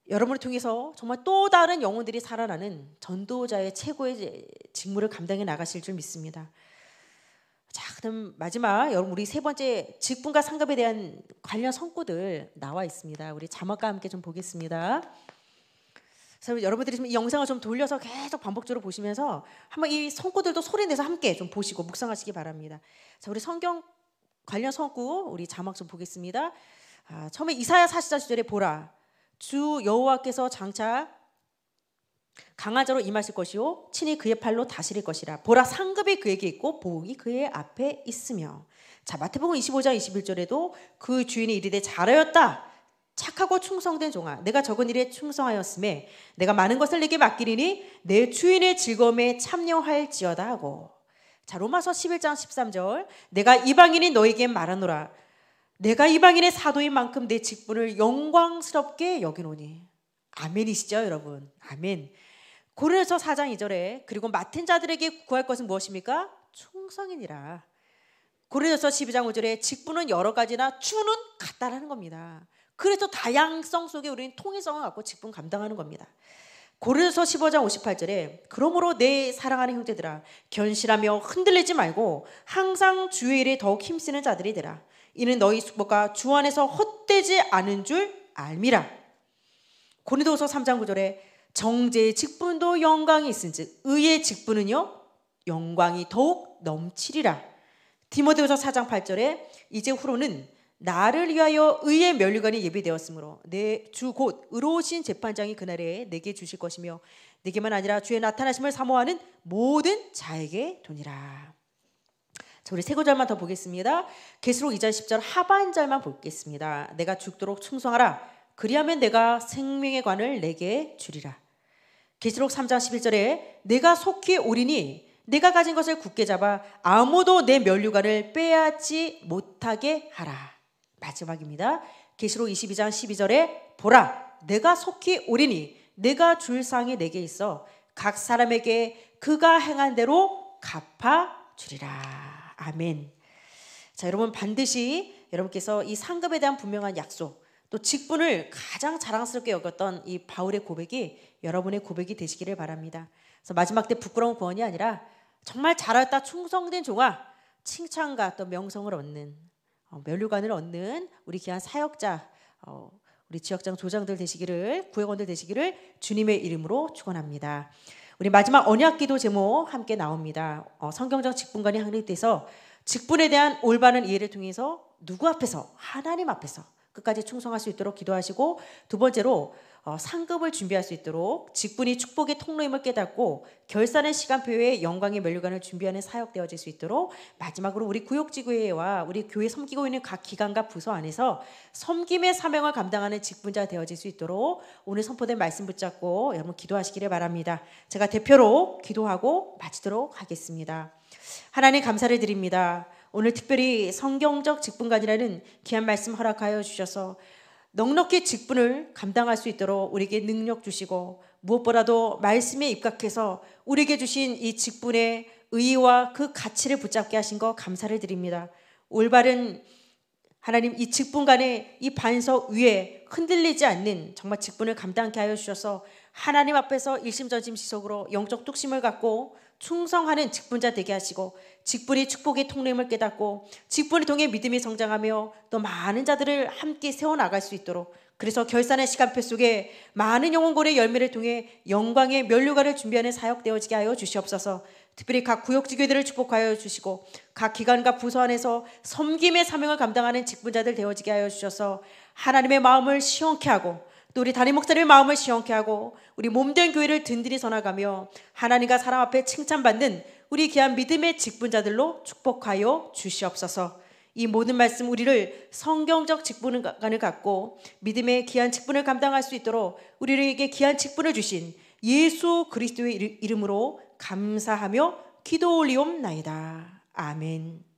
여러분을 통해서 정말 또 다른 영혼들이 살아나는 전도자의 최고의 직무를 감당해 나가실 줄 믿습니다. 자, 그럼 마지막 여러분 우리 세 번째 직분과 상급에 대한 관련 성구들 나와 있습니다. 우리 자막과 함께 좀 보겠습니다. 자, 여러분들이 지금 이 영상을 좀 돌려서 계속 반복적으로 보시면서 한번 이 성구들도 소리 내서 함께 좀 보시고 묵상하시기 바랍니다. 자, 우리 성경 관련 성구 우리 자막 좀 보겠습니다. 아, 처음에 이사야 사시자 시절에 보라 주 여호와께서 장차 강한 자로 임하실 것이요 친히 그의 팔로 다스릴 것이라 보라 상급이 그에게 있고 보응이 그의 앞에 있으며 자 마태복음 25장 21절에도 그 주인이 이르되 잘하였다 착하고 충성된 종아 내가 적은 일에 충성하였음에 내가 많은 것을 내게 맡기리니 내 주인의 즐거움에 참여할지어다 하고 자 로마서 11장 13절 내가 이방인이 너에게 말하노라 내가 이방인의 사도인 만큼 내 직분을 영광스럽게 여기노니 아멘이시죠 여러분 아멘 고린에서 4장 2절에 그리고 맡은 자들에게 구할 것은 무엇입니까 충성이니라 고린에서 12장 5절에 직분은 여러 가지나 주는 같다라는 겁니다 그래서 다양성 속에 우리는 통일성을 갖고 직분 감당하는 겁니다. 고린서 15장 58절에 그러므로 내 사랑하는 형제들아 견실하며 흔들리지 말고 항상 주의 일에 더욱 힘쓰는 자들이 되라. 이는 너희 숙모가 주 안에서 헛되지 않은 줄 알미라. 고린도서 3장 9절에 정제의 직분도 영광이 있은즉 의의 직분은요 영광이 더욱 넘치리라. 디모데후서 4장 8절에 이제 후로는 나를 위하여 의의 면류관이 예비되었으므로 내 주 곧 의로우신 재판장이 그날에 내게 주실 것이며 내게만 아니라 주의 나타나심을 사모하는 모든 자에게 돈이라 자, 우리 세 구절만 더 보겠습니다. 계수록 2장 10절 하반절만 보겠습니다. 내가 죽도록 충성하라. 그리하면 내가 생명의 관을 내게 주리라. 계수록 3장 11절에 내가 속히 오리니 내가 가진 것을 굳게 잡아 아무도 내 면류관을 빼앗지 못하게 하라. 마지막입니다. 계시록 22장 12절에 보라 내가 속히 오리니 내가 줄 상이 내게 있어 각 사람에게 그가 행한 대로 갚아 주리라. 아멘. 자, 여러분 반드시 여러분께서 이 상급에 대한 분명한 약속 또 직분을 가장 자랑스럽게 여겼던 이 바울의 고백이 여러분의 고백이 되시기를 바랍니다. 그래서 마지막 때 부끄러운 구원이 아니라 정말 잘했다 충성된 종아 칭찬과 또 명성을 얻는 어, 면류관을 얻는 우리 귀한 사역자 어, 우리 지역장 조장들 되시기를 구역원들 되시기를 주님의 이름으로 축원합니다. 우리 마지막 언약기도 제목 함께 나옵니다. 어, 성경적 직분관이 확립돼서 직분에 대한 올바른 이해를 통해서 누구 앞에서 하나님 앞에서 끝까지 충성할 수 있도록 기도하시고 두 번째로 어, 상급을 준비할 수 있도록 직분이 축복의 통로임을 깨닫고 결산의 시간표에 영광의 면류관을 준비하는 사역되어질 수 있도록 마지막으로 우리 구역지구회와 우리 교회 섬기고 있는 각 기관과 부서 안에서 섬김의 사명을 감당하는 직분자 되어질 수 있도록 오늘 선포된 말씀 붙잡고 여러분 기도하시기를 바랍니다. 제가 대표로 기도하고 마치도록 하겠습니다. 하나님 감사를 드립니다. 오늘 특별히 성경적 직분관이라는 귀한 말씀 허락하여 주셔서 넉넉히 직분을 감당할 수 있도록 우리에게 능력 주시고 무엇보다도 말씀에 입각해서 우리에게 주신 이 직분의 의의와 그 가치를 붙잡게 하신 거 감사를 드립니다. 올바른 하나님 이 직분 간의 이 반석 위에 흔들리지 않는 정말 직분을 감당케 하여 주셔서 하나님 앞에서 일심전심지속으로 영적 뚝심을 갖고 충성하는 직분자 되게 하시고 직분이 축복의 통념을 깨닫고 직분을 통해 믿음이 성장하며 또 많은 자들을 함께 세워나갈 수 있도록 그래서 결산의 시간표 속에 많은 영혼골의 열매를 통해 영광의 면류관을 준비하는 사역되어지게 하여 주시옵소서 특별히 각 구역지교들을 축복하여 주시고 각 기관과 부서 안에서 섬김의 사명을 감당하는 직분자들 되어지게 하여 주셔서 하나님의 마음을 시원케 하고 또 우리 담임 목사님의 마음을 시원케 하고 우리 몸된 교회를 든든히 전하가며 하나님과 사람 앞에 칭찬받는 우리 귀한 믿음의 직분자들로 축복하여 주시옵소서. 이 모든 말씀 우리를 성경적 직분을 갖고 믿음의 귀한 직분을 감당할 수 있도록 우리에게 귀한 직분을 주신 예수 그리스도의 이름으로 감사하며 기도 올리옵나이다. 아멘.